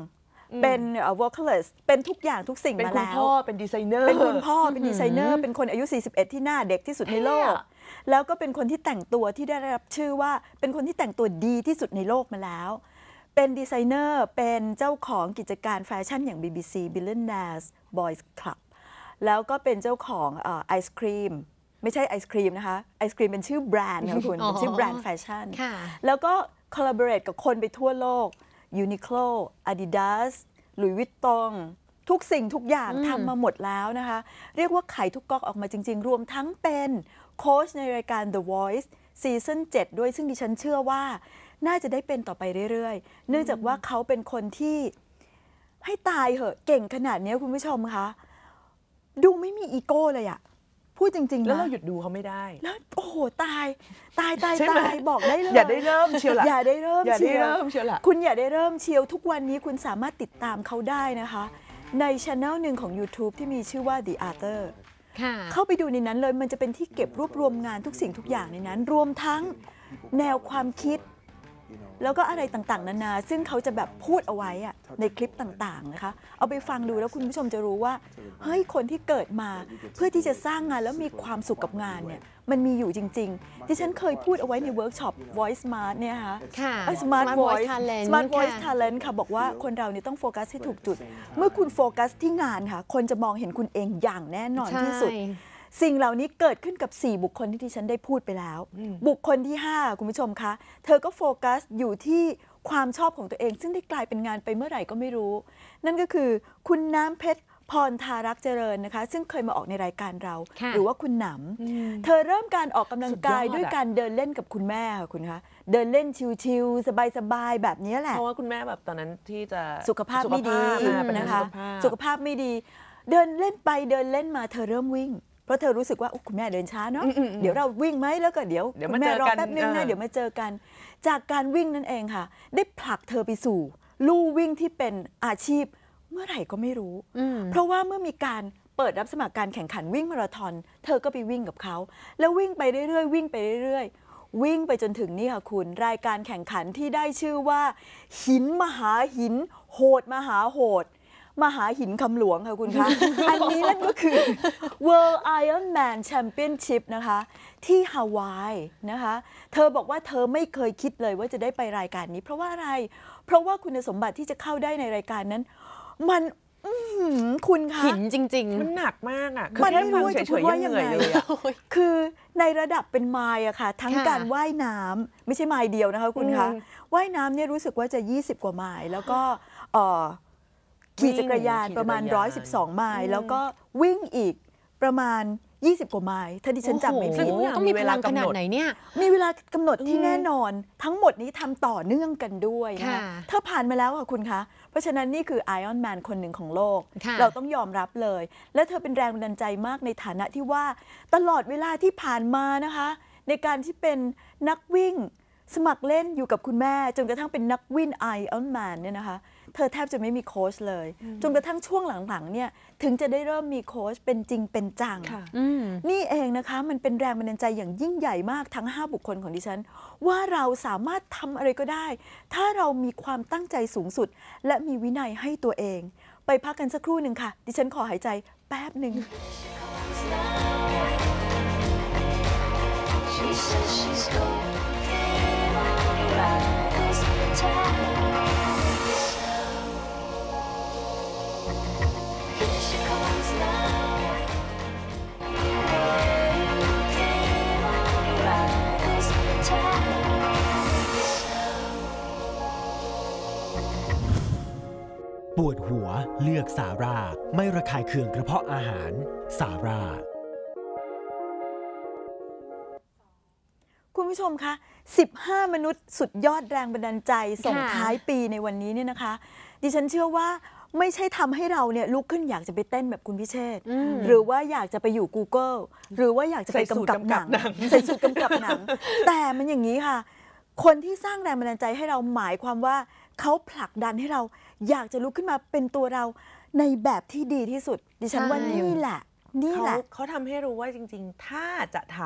เป็นวอลคเลสเป็นทุกอย่างทุกสิ่งมาแล้ว เป็นคุณพ่อเป็นดีไซเนอร์ เป็นคุณพ่อ เป็นดีไซเนอร์ เป็นคนอายุ 41 ที่หน้าเด็กที่สุดในโลก แล้วก็เป็นคนที่แต่งตัวที่ได้รับชื่อว่า เป็นคนที่แต่งตัวดีที่สุดในโลกมาแล้ว เป็นดีไซเนอร์ เป็นเจ้าของกิจการแฟชั่นอย่าง BBC Billionaires Boys Club แล้วก็เป็นเจ้าของไอศครีม ไม่ใช่ไอศครีมนะคะ ไอศครีมเป็นชื่อแบรนด์ค่ะคุณชื่อแบรนด์แฟชั่น แล้วก็คอลลาบอร์เรตกับคนไปทั่วโลกยูนิโคลอาดิดาสหลุยวิตตองทุกสิ่งทุกอย่างทำมาหมดแล้วนะคะ เรียกว่าไขทุกกอกออกมาจริง ๆ รวมทั้งเป็นโค้ชในรายการ The Voice ซีซั่น7ด้วยซึ่งดิฉันเชื่อว่าน่าจะได้เป็นต่อไปเรื่อยๆ เนื่องจากว่าเขาเป็นคนที่ให้ตายเหอะเก่งขนาดนี้คุณผู้ชมคะดูไม่มีอีโก้เลยอะพูดจริงๆแล้วเราหยุดดูเขาไม่ได้แล้วโอ้โห ตาย ตายตายตายบอกได้เลย อย่าได้เริ่มเชียวล่ะอย่าได้เริ่มอย่าได้เริ่มเชียวละคุณอย่าได้เริ่มเชียวทุกวันนี้คุณสามารถติดตามเขาได้นะคะ ในช anel หนึ่งของ YouTube ที่มีชื่อว่า The Arter ค่ะเข้าไปดูในนั้นเลยมันจะเป็นที่เก็บรวบรวมงานทุกสิ่งทุกอย่างในนั้นรวมทั้งแนวความคิดแล้วก็อะไรต่างๆ นานา ซึ่งเขาจะแบบพูดเอาไว้อะในคลิปต่าง ๆ นะคะ เอาไปฟังดูแล้วคุณผู้ชมจะรู้ว่า เฮ้ย คนที่เกิดมาเพื่อที่จะสร้างงานแล้วมีความสุขกับงานเนี่ย มันมีอยู่จริง ๆ ที่ฉันเคยพูดเอาไว้ในเวิร์กช็อป Voice Smart เนี่ยค่ะค่ะ Smart Voice Talent Smart Voice ค่ะ Talent ค่ะ บอกว่าคนเราเนี่ยต้องโฟกัสให้ถูกจุด เมื่อคุณโฟกัสที่งานค่ะ คนจะมองเห็นคุณเองอย่างแน่นอนที่สุดสิ่งเหล่านี้เกิดขึ้นกับ 4 บุคคลที่ที่ฉันได้พูดไปแล้ว บุคคลที่ 5 คุณผู้ชมคะ เธอก็โฟกัสอยู่ที่ความชอบของตัวเอง ซึ่งได้กลายเป็นงานไปเมื่อไหร่ก็ไม่รู้ นั่นก็คือคุณน้ำเพชรพรทารักเจริญนะคะ ซึ่งเคยมาออกในรายการเรา หรือว่าคุณหนำ เธอเริ่มการออกกำลังกายด้วยการเดินเล่นกับคุณแม่ค่ะคุณคะเดินเล่นชิวๆสบายๆแบบนี้แหละ เพราะว่าคุณแม่แบบตอนนั้นที่จะสุขภาพไม่ดีนะคะสุขภาพไม่ดี เดินเล่นไปเดินเล่นมาเธอเริ่มวิ่งเพราะเธอรู้สึกว่าคุณแม่เดินช้าเนาะเดี๋ยวเราวิ่งไหมแล้วก็เดี๋ยวคุณแม่รอแป๊บนึงนะเดี๋ยวมาเจอกัน จากการวิ่งนั่นเองค่ะ ได้ผลักเธอไปสู่ ลู่วิ่งที่เป็นอาชีพเมื่อไหร่ก็ไม่รู้ เพราะว่าเมื่อมีการเปิดรับสมัครการแข่งขันวิ่งมาราธอนเธอก็ไปวิ่งกับเขาแล้ววิ่งไปเรื่อยๆวิ่งไปเรื่อยๆ วิ่งไปจนถึงนี่ค่ะคุณรายการแข่งขันที่ได้ชื่อว่า หินมหาหิน โหดมหาโหดมหาหินคำหลวงค่ะคุณคะอันนี้นั่นก็คือ World Ironman Championship นะคะ ที่ฮาวายนะคะ เธอบอกว่าเธอไม่เคยคิดเลยว่าจะได้ไปรายการนี้ เพราะว่าอะไร เพราะว่าคุณสมบัติที่จะเข้าได้ในรายการนั้น มันคุณคะหินจริงๆมันหนักมากอ่ะคือมันแค่ฟังเฉยๆยังเหนื่อยเลยอะคือในระดับเป็นไมล์อะค่ะ ทั้งการว่ายน้ำไม่ใช่ไมล์เดียวนะคะ คุณคะว่ายน้ำเนี่ยรู้สึกว่าจะ20กว่าไมล์แล้วก็เออขี่จักรยานประมาณ112ไมล์แล้วก็วิ่งอีกประมาณ20กว่าไมล์ถ้าดิฉันจำไม่ผิดต้องมีเวลากำหนดไหนเนี่ยมีเวลากำหนดที่แน่นอนทั้งหมดนี้ทำต่อเนื่องกันด้วยนะเธอผ่านมาแล้วค่ะคุณคะ เพราะฉะนั้นนี่คือไอออนแมนคนหนึ่งของโลก เราต้องยอมรับเลย และเธอเป็นแรงบันดาลใจมากในฐานะที่ว่าตลอดเวลาที่ผ่านมานะคะ ในการที่เป็นนักวิ่งสมัครเล่นอยู่กับคุณแม่ จนกระทั่งเป็นนักวิ่นไอออนแมนเนี่ยนะคะเธอแทบจะไม่มีโค้ชเลย จนกระทั่งช่วงหลังๆเนี่ยถึงจะได้เริ่มมีโค้ชเป็นจริงเป็นจัง นี่เองนะคะ มันเป็นแรงบันดาลใจอย่างยิ่งใหญ่มากทั้ง 5 บุคคลของดิฉัน ว่าเราสามารถทำอะไรก็ได้ ถ้าเรามีความตั้งใจสูงสุด และมีวินัยให้ตัวเอง ไปพักกันสักครู่หนึ่งค่ะ ดิฉันขอหายใจแป๊บหนึ่ง She s y o ปวดหัวเลือกสาราไม่ระคายเคืองกระเพาะอาหาร สาราคุณผู้ชมคะ15มนุษย์สุดยอดแรงบันดาลใจส่งท้ายปีในวันนี้เนี่ยนะคะ ดิฉันเชื่อว่าไม่ใช่ทำให้เราเนี่ยลุกขึ้น อยากจะไปเต้นแบบคุณพิเชษหรือว่าอยากจะไปอยู่ Google หรือว่าอยากจะไปกำกับหนังใส่สูตรกำกับหนังแต่มันอย่างนี้ค่ะ คนที่สร้างแรงบันดาลใจให้เราหมายความว่าเขาผลักดันให้เราอยากจะลุกขึ้นมาเป็นตัวเรา ในแบบที่ดีที่สุด ดิฉันว่านี่แหละนี่แหละเขาทำให้รู้ว่าจริงๆ ถ้าจะท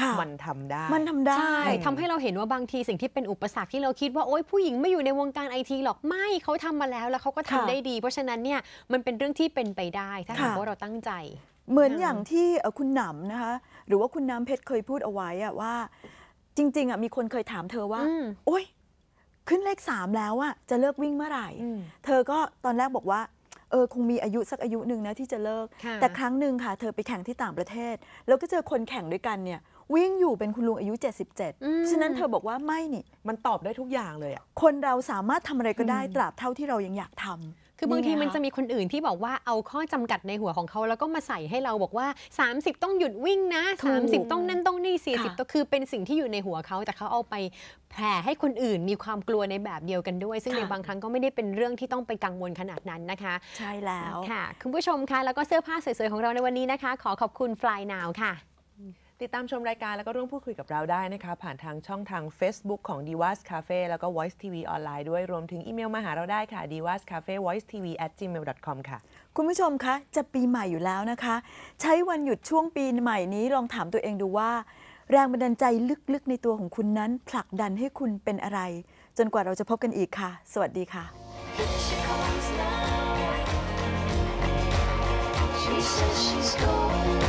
ค่ำมันทำได้ มันทำได้ใช่ทำให้เราเห็นว่าบางทีสิ่งที่เป็นอุปสรรคที่เราคิดว่าโอ๊ยผู้หญิงไม่อยู่ในวงการไอทีหรอก ไม่เขาทำมาแล้วแล้วเขาก็ทำาได้ดี เพราะฉะนั้นเนี่ยมันเป็นเรื่องที่เป็นไปได้ ถ้าหากว่าเราตั้งใจ เหมือนอย่างที่คุณหนำนะคะ หรือว่าคุณน้ำเพชรเคยพูดเอาไว้อะว่าจริงๆอะมีคนเคยถามเธอว่า โอ๊ย ขึ้นเลขสามแล้วอะจะเลิกวิ่งเมื่อไหร่ เธอก็ตอนแรกบอกว่าเออคงมีอายุสักอายุหนึ่งนะ ที่จะเลิก แต่ครั้งหนึ่งค่ะ เธอไปแข่งที่ต่างประเทศ แล้วก็เจอคนแข่งด้วยกันเนี่ย วิ่งอยู่เป็นคุณลุงอายุ 77 ฉะนั้นเธอบอกว่าไม่นี่มันตอบได้ทุกอย่างเลยอะคนเราสามารถทำอะไรก็ได้ตราบเท่าที่เรายังอยากทำคือบางทีมันจะมีคนอื่นที่บอกว่าเอาข้อจำกัดในหัวของเขาแล้วก็มาใส่ให้เราบอกว่า30ต้องหยุดวิ่งนะ30ต้องนั่นต้องนี่40ก็คือเป็นสิ่งที่อยู่ในหัวเขา แต่เขาเอาไปแผ่ให้คนอื่นมีความกลัวในแบบเดียวกันด้วย ซึ่งในบางครั้งก็ไม่ได้เป็นเรื่องที่ต้องไปกังวลขนาดนั้นนะคะ ใช่แล้วค่ะคุณผู้ชมคะแล้วก็เสื้อผ้าสวยๆของเราในวันนี้นะคะ ขอขอบคุณฟลายนาวค่ะติดตามชมรายการแล้วก็ร่วมพูดคุยกับเราได้นะคะ ผ่านทางช่องทาง Facebook ของ d i v a s Cafe แล้วก็ Voice TV ออนไลน์ด้วยรวมถึงอีเมลมาหาเราได้ค่ะ d i v a s Cafe Voice TV at gmail com ค่ะ คุณผู้ชมคะ จะปีใหม่อยู่แล้วนะคะ ใช้วันหยุดช่วงปีใหม่นี้ ลองถามตัวเองดูว่า แรงบันดาลใจลึกๆในตัวของคุณนั้น ผลักดันให้คุณเป็นอะไร จนกว่าเราจะพบกันอีกค่ะ สวัสดีค่ะ She says she's going